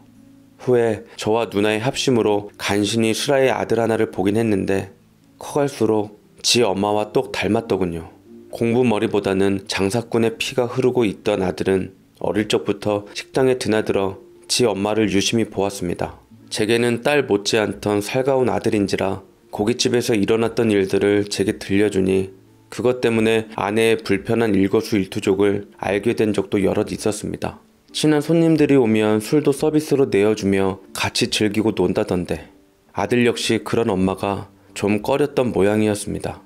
후에 저와 누나의 합심으로 간신히 슬아의 아들 하나를 보긴 했는데 커갈수록 지 엄마와 똑 닮았더군요. 공부머리보다는 장사꾼의 피가 흐르고 있던 아들은 어릴 적부터 식당에 드나들어 지 엄마를 유심히 보았습니다. 제게는 딸 못지않던 살가운 아들인지라 고깃집에서 일어났던 일들을 제게 들려주니 그것 때문에 아내의 불편한 일거수일투족을 알게 된 적도 여럿 있었습니다. 친한 손님들이 오면 술도 서비스로 내어주며 같이 즐기고 논다던데 아들 역시 그런 엄마가 좀 꺼렸던 모양이었습니다.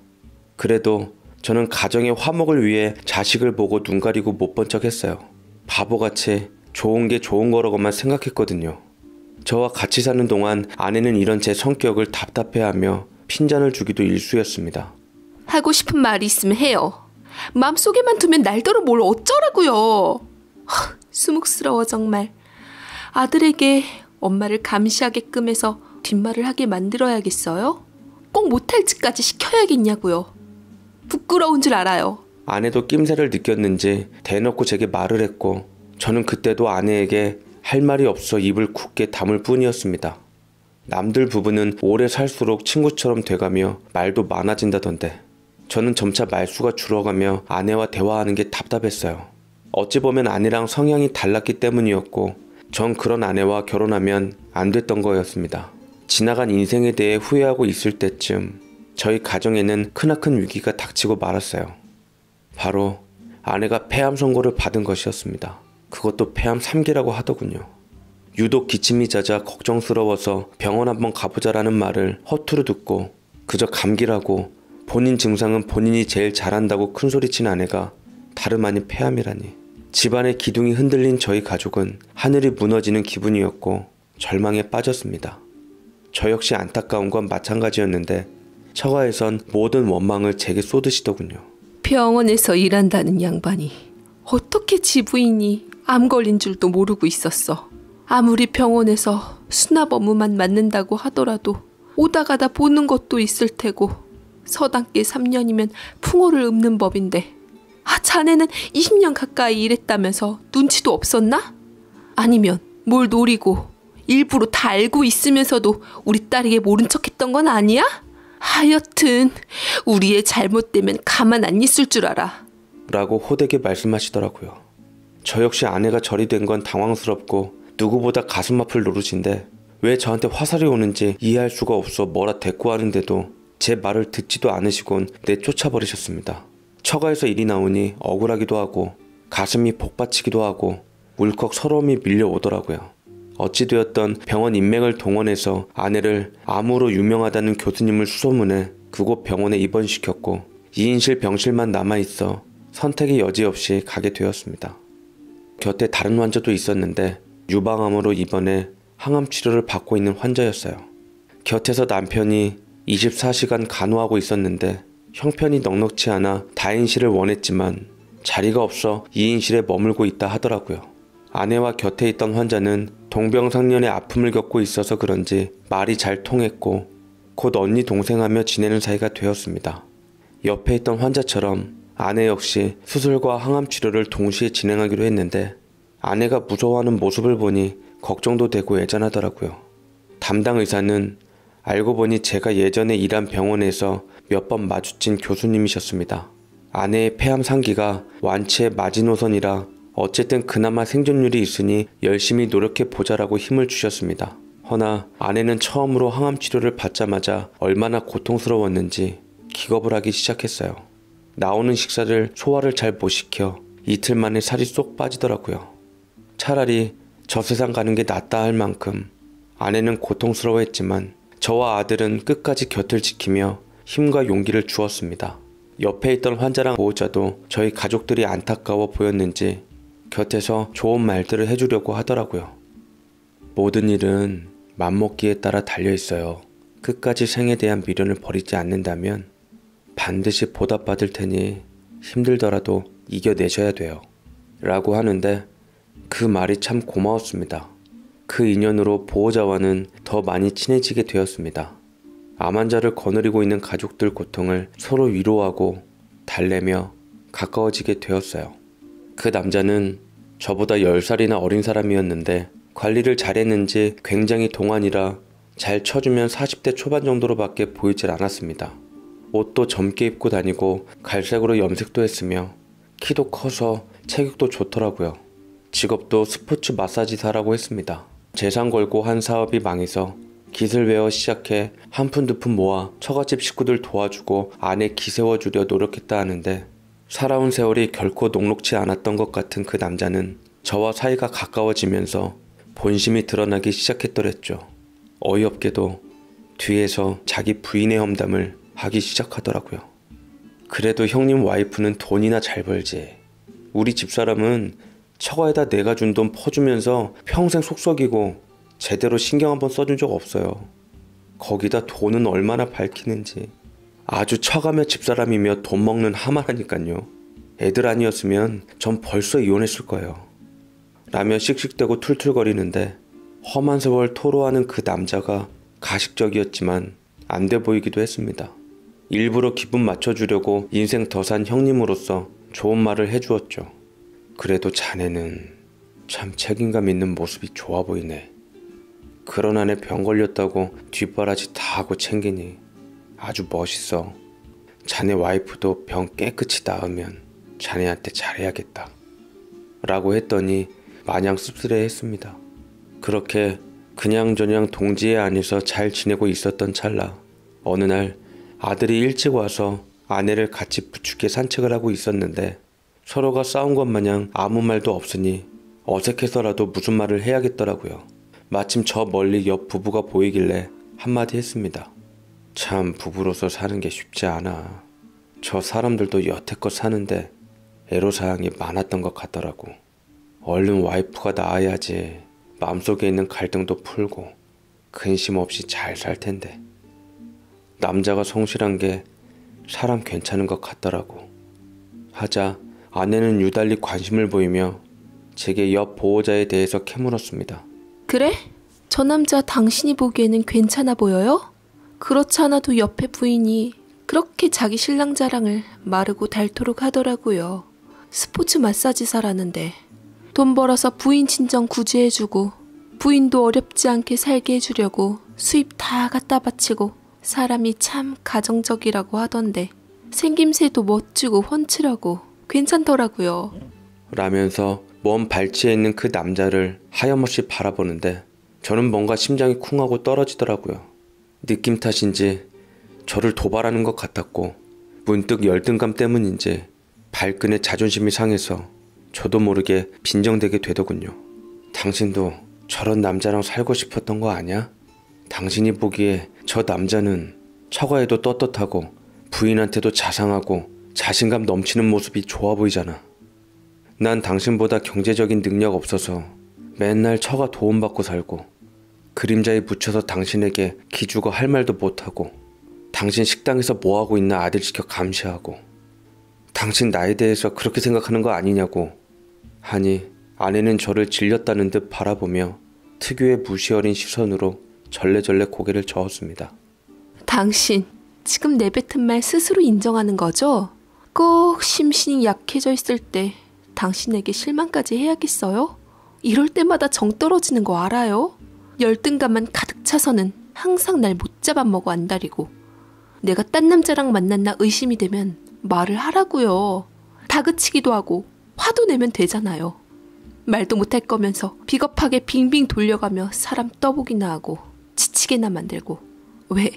그래도 저는 가정의 화목을 위해 자식을 보고 눈 가리고 못 본척 했어요. 바보같이 좋은 게 좋은 거라고만 생각했거든요. 저와 같이 사는 동안 아내는 이런 제 성격을 답답해하며 핀잔을 주기도 일쑤였습니다. 하고 싶은 말이 있으면 해요. 마음속에만 두면 날더러 뭘 어쩌라고요. 수묵스러워 정말. 아들에게 엄마를 감시하게끔 해서 뒷말을 하게 만들어야겠어요? 꼭 못할 짓까지 시켜야겠냐고요. 부끄러운 줄 알아요. 아내도 낌새를 느꼈는지 대놓고 제게 말을 했고 저는 그때도 아내에게 할 말이 없어 입을 굳게 담을 뿐이었습니다. 남들 부부는 오래 살수록 친구처럼 돼가며 말도 많아진다던데 저는 점차 말수가 줄어가며 아내와 대화하는 게 답답했어요. 어찌 보면 아내랑 성향이 달랐기 때문이었고 전 그런 아내와 결혼하면 안 됐던 거였습니다. 지나간 인생에 대해 후회하고 있을 때쯤 저희 가정에는 크나큰 위기가 닥치고 말았어요. 바로 아내가 폐암 선고를 받은 것이었습니다. 그것도 폐암 3기라고 하더군요. 유독 기침이 자자 걱정스러워서 병원 한번 가보자라는 말을 허투루 듣고 그저 감기라고 본인 증상은 본인이 제일 잘한다고 큰소리친 아내가 다름 아닌 폐암이라니. 집안의 기둥이 흔들린 저희 가족은 하늘이 무너지는 기분이었고 절망에 빠졌습니다. 저 역시 안타까운 건 마찬가지였는데 처가에선 모든 원망을 제게 쏟으시더군요. 병원에서 일한다는 양반이 어떻게 지부인이 암 걸린 줄도 모르고 있었어. 아무리 병원에서 수납 업무만 맡는다고 하더라도 오다 가다 보는 것도 있을 테고 서당께 3년이면 풍호를 읊는 법인데 아 자네는 20년 가까이 일했다면서 눈치도 없었나? 아니면 뭘 노리고 일부러 다 알고 있으면서도 우리 딸에게 모른 척했던 건 아니야? 하여튼 우리의 잘못되면 가만 안 있을 줄 알아. 라고 호되게 말씀하시더라고요. 저 역시 아내가 절이 된 건 당황스럽고 누구보다 가슴 아플 노릇인데 왜 저한테 화살이 오는지 이해할 수가 없어 뭐라 대꾸하는데도 제 말을 듣지도 않으시곤 내쫓아버리셨습니다. 처가에서 일이 나오니 억울하기도 하고 가슴이 복받치기도 하고 울컥 서러움이 밀려오더라고요. 어찌되었던 병원 인맥을 동원해서 아내를 암으로 유명하다는 교수님을 수소문해 그곳 병원에 입원시켰고 2인실 병실만 남아있어 선택의 여지 없이 가게 되었습니다. 곁에 다른 환자도 있었는데 유방암으로 입원해 항암 치료를 받고 있는 환자였어요. 곁에서 남편이 24시간 간호하고 있었는데 형편이 넉넉치 않아 다인실을 원했지만 자리가 없어 2인실에 머물고 있다 하더라고요. 아내와 곁에 있던 환자는 동병상련의 아픔을 겪고 있어서 그런지 말이 잘 통했고 곧 언니 동생하며 지내는 사이가 되었습니다. 옆에 있던 환자처럼 아내 역시 수술과 항암 치료를 동시에 진행하기로 했는데 아내가 무서워하는 모습을 보니 걱정도 되고 애잔하더라고요 담당 의사는 알고 보니 제가 예전에 일한 병원에서 몇 번 마주친 교수님이셨습니다. 아내의 폐암 상기가 완치의 마지노선이라 어쨌든 그나마 생존율이 있으니 열심히 노력해 보자라고 힘을 주셨습니다. 허나 아내는 처음으로 항암 치료를 받자마자 얼마나 고통스러웠는지 기겁을 하기 시작했어요. 나오는 식사를 소화를 잘 못 시켜 이틀 만에 살이 쏙 빠지더라고요. 차라리 저 세상 가는 게 낫다 할 만큼 아내는 고통스러워했지만 저와 아들은 끝까지 곁을 지키며 힘과 용기를 주었습니다. 옆에 있던 환자랑 보호자도 저희 가족들이 안타까워 보였는지 곁에서 좋은 말들을 해주려고 하더라고요. 모든 일은 맘먹기에 따라 달려 있어요. 끝까지 생에 대한 미련을 버리지 않는다면 반드시 보답받을 테니 힘들더라도 이겨내셔야 돼요. 라고 하는데 그 말이 참 고마웠습니다. 그 인연으로 보호자와는 더 많이 친해지게 되었습니다. 암환자를 거느리고 있는 가족들 고통을 서로 위로하고 달래며 가까워지게 되었어요. 그 남자는 저보다 10살이나 어린 사람이었는데 관리를 잘했는지 굉장히 동안이라 잘 쳐주면 40대 초반 정도로밖에 보이질 않았습니다. 옷도 젊게 입고 다니고 갈색으로 염색도 했으며 키도 커서 체격도 좋더라고요. 직업도 스포츠 마사지사라고 했습니다. 재산 걸고 한 사업이 망해서 기술 외워 시작해 한 푼 두 푼 모아 처갓집 식구들 도와주고 아내 기세워주려 노력했다 하는데 살아온 세월이 결코 녹록치 않았던 것 같은 그 남자는 저와 사이가 가까워지면서 본심이 드러나기 시작했더랬죠. 어이없게도 뒤에서 자기 부인의 험담을 하기 시작하더라고요. 그래도 형님 와이프는 돈이나 잘 벌지. 우리 집사람은 처가에다 내가 준 돈 퍼주면서 평생 속썩이고 제대로 신경 한번 써준 적 없어요. 거기다 돈은 얼마나 밝히는지. 아주 처가며 집사람이며 돈 먹는 하마라니깐요. 애들 아니었으면 전 벌써 이혼했을 거예요. 라며 씩씩대고 툴툴거리는데 험한 세월 토로하는 그 남자가 가식적이었지만 안 돼 보이기도 했습니다. 일부러 기분 맞춰주려고 인생 더 산 형님으로서 좋은 말을 해주었죠. 그래도 자네는 참 책임감 있는 모습이 좋아 보이네. 그런 안에 병 걸렸다고 뒷바라지 다 하고 챙기니 아주 멋있어. 자네 와이프도 병 깨끗이 나으면 자네한테 잘해야겠다. 라고 했더니 마냥 씁쓸해 했습니다. 그렇게 그냥저냥 동지에 안에서 잘 지내고 있었던 찰나 어느 날 아들이 일찍 와서 아내를 같이 부축해 산책을 하고 있었는데 서로가 싸운 것 마냥 아무 말도 없으니 어색해서라도 무슨 말을 해야겠더라고요. 마침 저 멀리 옆 부부가 보이길래 한마디 했습니다. 참 부부로서 사는 게 쉽지 않아. 저 사람들도 여태껏 사는데 애로사항이 많았던 것 같더라고. 얼른 와이프가 나아야지 마음속에 있는 갈등도 풀고 근심 없이 잘 살 텐데. 남자가 성실한 게 사람 괜찮은 것 같더라고. 하자 아내는 유달리 관심을 보이며 제게 옆 보호자에 대해서 캐물었습니다. 그래? 저 남자 당신이 보기에는 괜찮아 보여요? 그렇지 않아도 옆에 부인이 그렇게 자기 신랑 자랑을 마르고 닳도록 하더라고요. 스포츠 마사지사라는데 돈 벌어서 부인 친정 구제해주고 부인도 어렵지 않게 살게 해주려고 수입 다 갖다 바치고 사람이 참 가정적이라고 하던데 생김새도 멋지고 훤칠하고 괜찮더라고요. 라면서 먼 발치에 있는 그 남자를 하염없이 바라보는데 저는 뭔가 심장이 쿵하고 떨어지더라고요. 느낌 탓인지 저를 도발하는 것 같았고 문득 열등감 때문인지 발끈의 자존심이 상해서 저도 모르게 빈정되게 되더군요. 당신도 저런 남자랑 살고 싶었던 거 아냐? 당신이 보기에 저 남자는 처가에도 떳떳하고 부인한테도 자상하고 자신감 넘치는 모습이 좋아 보이잖아. 난 당신보다 경제적인 능력 없어서 맨날 처가 도움받고 살고 그림자에 붙여서 당신에게 기죽어할 말도 못하고 당신 식당에서 뭐하고 있는 아들 지켜 감시하고 당신 나에 대해서 그렇게 생각하는 거 아니냐고 하니 아내는 저를 질렸다는 듯 바라보며 특유의 무시 어린 시선으로 절레절레 고개를 저었습니다. 당신 지금 내뱉은 말 스스로 인정하는 거죠? 꼭 심신이 약해져 있을 때 당신에게 실망까지 해야겠어요? 이럴 때마다 정 떨어지는 거 알아요? 열등감만 가득 차서는 항상 날 못 잡아먹어 안달이고 내가 딴 남자랑 만났나 의심이 되면 말을 하라고요. 다그치기도 하고 화도 내면 되잖아요. 말도 못 할 거면서 비겁하게 빙빙 돌려가며 사람 떠보기나 하고 지치게나 만들고 왜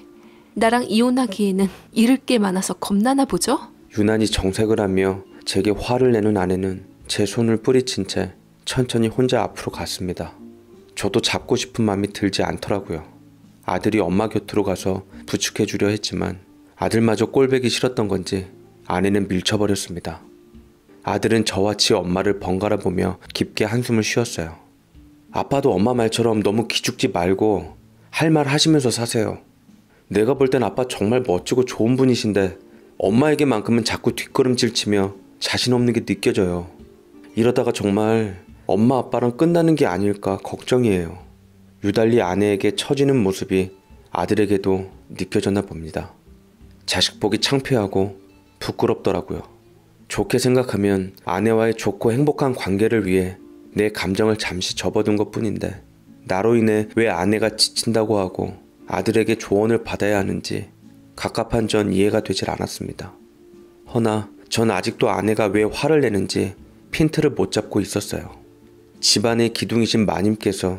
나랑 이혼하기에는 잃을 게 많아서 겁나나 보죠? 유난히 정색을 하며 제게 화를 내는 아내는 제 손을 뿌리친 채 천천히 혼자 앞으로 갔습니다. 저도 잡고 싶은 마음이 들지 않더라고요. 아들이 엄마 곁으로 가서 부축해 주려 했지만 아들마저 꼴배기 싫었던 건지 아내는 밀쳐버렸습니다. 아들은 저와 지 엄마를 번갈아 보며 깊게 한숨을 쉬었어요. 아빠도 엄마 말처럼 너무 기죽지 말고 할 말 하시면서 사세요. 내가 볼 땐 아빠 정말 멋지고 좋은 분이신데 엄마에게만큼은 자꾸 뒷걸음질 치며 자신 없는 게 느껴져요. 이러다가 정말 엄마 아빠랑 끝나는 게 아닐까 걱정이에요. 유달리 아내에게 처지는 모습이 아들에게도 느껴졌나 봅니다. 자식 보기 창피하고 부끄럽더라고요. 좋게 생각하면 아내와의 좋고 행복한 관계를 위해 내 감정을 잠시 접어둔 것 뿐인데, 나로 인해 왜 아내가 지친다고 하고 아들에게 조언을 받아야 하는지 갑갑한 전 이해가 되질 않았습니다. 허나 전 아직도 아내가 왜 화를 내는지 핀트를 못 잡고 있었어요. 집안의 기둥이신 마님께서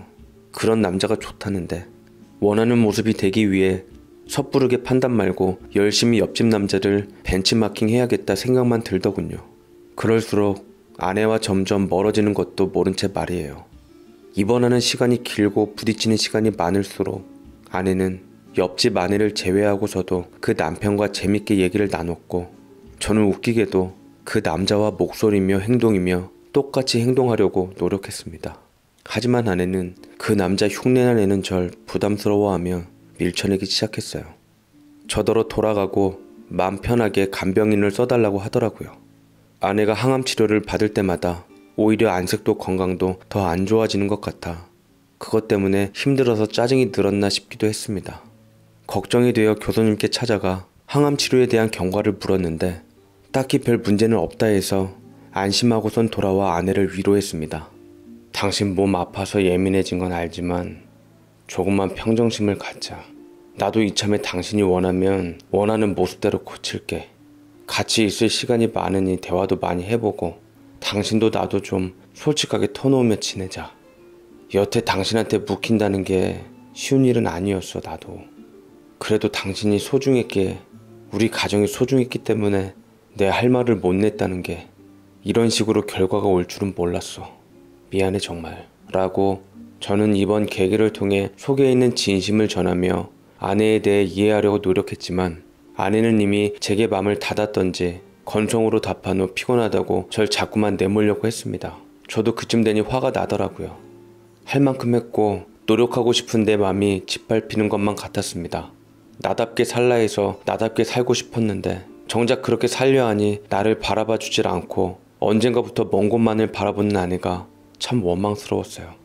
그런 남자가 좋다는데 원하는 모습이 되기 위해 섣부르게 판단 말고 열심히 옆집 남자를 벤치마킹 해야겠다 생각만 들더군요. 그럴수록 아내와 점점 멀어지는 것도 모른 채 말이에요. 입원하는 시간이 길고 부딪히는 시간이 많을수록 아내는 옆집 아내를 제외하고서도 그 남편과 재밌게 얘기를 나눴고 저는 웃기게도 그 남자와 목소리며 행동이며 똑같이 행동하려고 노력했습니다. 하지만 아내는 그 남자 흉내나 내는 절 부담스러워하며 밀쳐내기 시작했어요. 저더러 돌아가고 맘 편하게 간병인을 써달라고 하더라고요. 아내가 항암 치료를 받을 때마다 오히려 안색도 건강도 더 안 좋아지는 것 같아 그것 때문에 힘들어서 짜증이 늘었나 싶기도 했습니다. 걱정이 되어 교수님께 찾아가 항암 치료에 대한 경과를 물었는데 딱히 별 문제는 없다 해서 안심하고선 돌아와 아내를 위로했습니다. 당신 몸 아파서 예민해진 건 알지만 조금만 평정심을 갖자. 나도 이참에 당신이 원하면 원하는 모습대로 고칠게. 같이 있을 시간이 많으니 대화도 많이 해보고 당신도 나도 좀 솔직하게 터놓으며 지내자. 여태 당신한테 묵힌다는 게 쉬운 일은 아니었어, 나도. 그래도 당신이 소중했기에 우리 가정이 소중했기 때문에 내 할 말을 못 냈다는 게 이런 식으로 결과가 올 줄은 몰랐어. 미안해 정말. 라고 저는 이번 계기를 통해 속에 있는 진심을 전하며 아내에 대해 이해하려고 노력했지만 아내는 이미 제게 마음을 닫았던지 건성으로 답한 후 피곤하다고 절 자꾸만 내몰려고 했습니다. 저도 그쯤 되니 화가 나더라고요. 할 만큼 했고 노력하고 싶은 내음이 짓밟히는 것만 같았습니다. 나답게 살라 해서 나답게 살고 싶었는데 정작 그렇게 살려 하니 나를 바라봐 주질 않고 언젠가부터 먼 곳만을 바라보는 아내가 참 원망스러웠어요.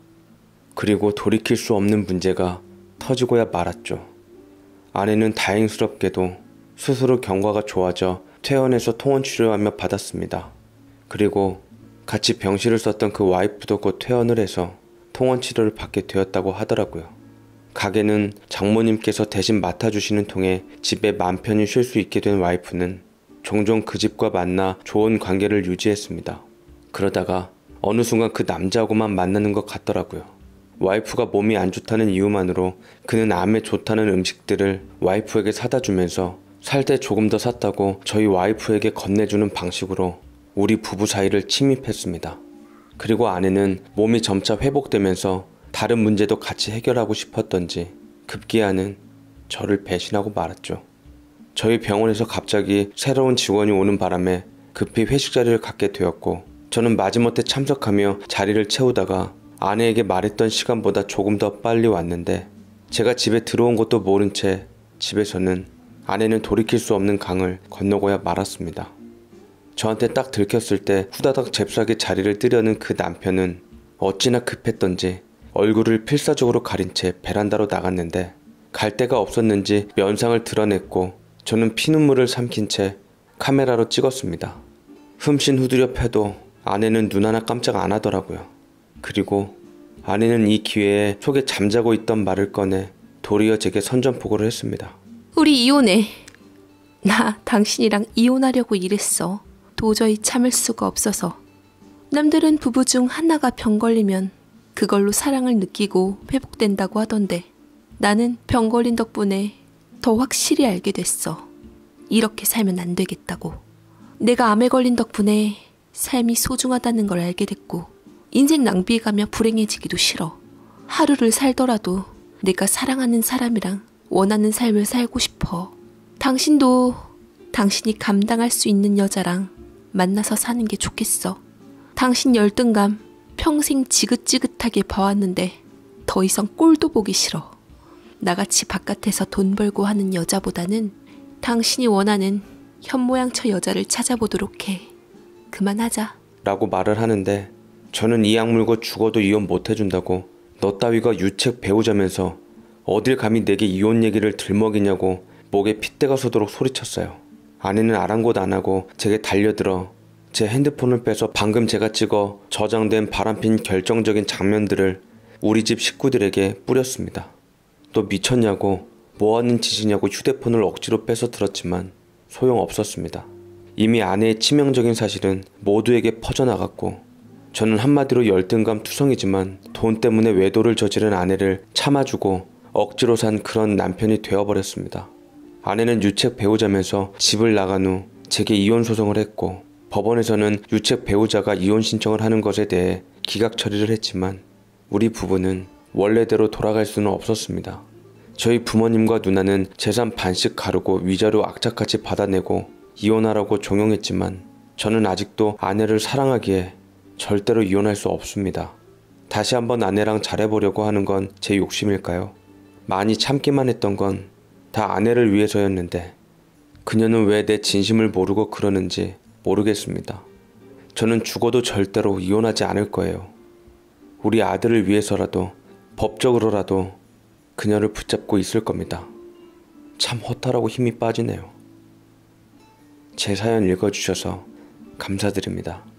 그리고 돌이킬 수 없는 문제가 터지고야 말았죠. 아내는 다행스럽게도 스스로 경과가 좋아져 퇴원해서 통원 치료하며 받았습니다. 그리고 같이 병실을 썼던 그 와이프도 곧 퇴원을 해서 통원 치료를 받게 되었다고 하더라고요. 가게는 장모님께서 대신 맡아주시는 통에 집에 맘 편히 쉴 수 있게 된 와이프는 종종 그 집과 만나 좋은 관계를 유지했습니다. 그러다가 어느 순간 그 남자하고만 만나는 것 같더라고요. 와이프가 몸이 안 좋다는 이유만으로 그는 암에 좋다는 음식들을 와이프에게 사다 주면서 살 때 조금 더 샀다고 저희 와이프에게 건네주는 방식으로 우리 부부 사이를 침입했습니다. 그리고 아내는 몸이 점차 회복되면서 다른 문제도 같이 해결하고 싶었던지 급기야는 저를 배신하고 말았죠. 저희 병원에서 갑자기 새로운 직원이 오는 바람에 급히 회식 자리를 갖게 되었고 저는 마지못해 참석하며 자리를 채우다가 아내에게 말했던 시간보다 조금 더 빨리 왔는데 제가 집에 들어온 것도 모른 채 집에서는 아내는 돌이킬 수 없는 강을 건너고야 말았습니다. 저한테 딱 들켰을 때 후다닥 잽싸게 자리를 뜨려는 그 남편은 어찌나 급했던지 얼굴을 필사적으로 가린 채 베란다로 나갔는데 갈 데가 없었는지 면상을 드러냈고 저는 피눈물을 삼킨 채 카메라로 찍었습니다. 흠씬 후드려 패도 아내는 눈 하나 깜짝 안 하더라고요. 그리고 아내는 이 기회에 속에 잠자고 있던 말을 꺼내 도리어 제게 선전포고를 했습니다. 우리 이혼해. 나 당신이랑 이혼하려고 일했어. 도저히 참을 수가 없어서. 남들은 부부 중 하나가 병 걸리면 그걸로 사랑을 느끼고 회복된다고 하던데 나는 병 걸린 덕분에 더 확실히 알게 됐어. 이렇게 살면 안 되겠다고. 내가 암에 걸린 덕분에 삶이 소중하다는 걸 알게 됐고, 인생 낭비해가며 불행해지기도 싫어. 하루를 살더라도 내가 사랑하는 사람이랑 원하는 삶을 살고 싶어. 당신도 당신이 감당할 수 있는 여자랑 만나서 사는 게 좋겠어. 당신 열등감 평생 지긋지긋하게 봐왔는데 더 이상 꼴도 보기 싫어. 나같이 바깥에서 돈 벌고 하는 여자보다는 당신이 원하는 현모양처 여자를 찾아보도록 해. 그만하자. 라고 말을 하는데 저는 이 악물고 죽어도 이혼 못 해준다고 너 따위가 유책 배우자면서 어딜 감히 내게 이혼 얘기를 들먹이냐고 목에 핏대가 서도록 소리쳤어요. 아내는 아랑곳 안 하고 제게 달려들어 제 핸드폰을 빼서 방금 제가 찍어 저장된 바람핀 결정적인 장면들을 우리 집 식구들에게 뿌렸습니다. 또 미쳤냐고 뭐하는 짓이냐고 휴대폰을 억지로 뺏어 들었지만 소용없었습니다. 이미 아내의 치명적인 사실은 모두에게 퍼져나갔고 저는 한마디로 열등감 투성이지만 돈 때문에 외도를 저지른 아내를 참아주고 억지로 산 그런 남편이 되어버렸습니다. 아내는 유책 배우자면서 집을 나간 후 제게 이혼 소송을 했고 법원에서는 유책 배우자가 이혼 신청을 하는 것에 대해 기각 처리를 했지만 우리 부부는 원래대로 돌아갈 수는 없었습니다. 저희 부모님과 누나는 재산 반씩 가르고 위자료 악착같이 받아내고 이혼하라고 종용했지만 저는 아직도 아내를 사랑하기에 절대로 이혼할 수 없습니다. 다시 한번 아내랑 잘해보려고 하는 건 제 욕심일까요? 많이 참기만 했던 건 다 아내를 위해서였는데 그녀는 왜 내 진심을 모르고 그러는지 모르겠습니다. 저는 죽어도 절대로 이혼하지 않을 거예요. 우리 아들을 위해서라도 법적으로라도 그녀를 붙잡고 있을 겁니다. 참 허탈하고 힘이 빠지네요. 제 사연 읽어주셔서 감사드립니다.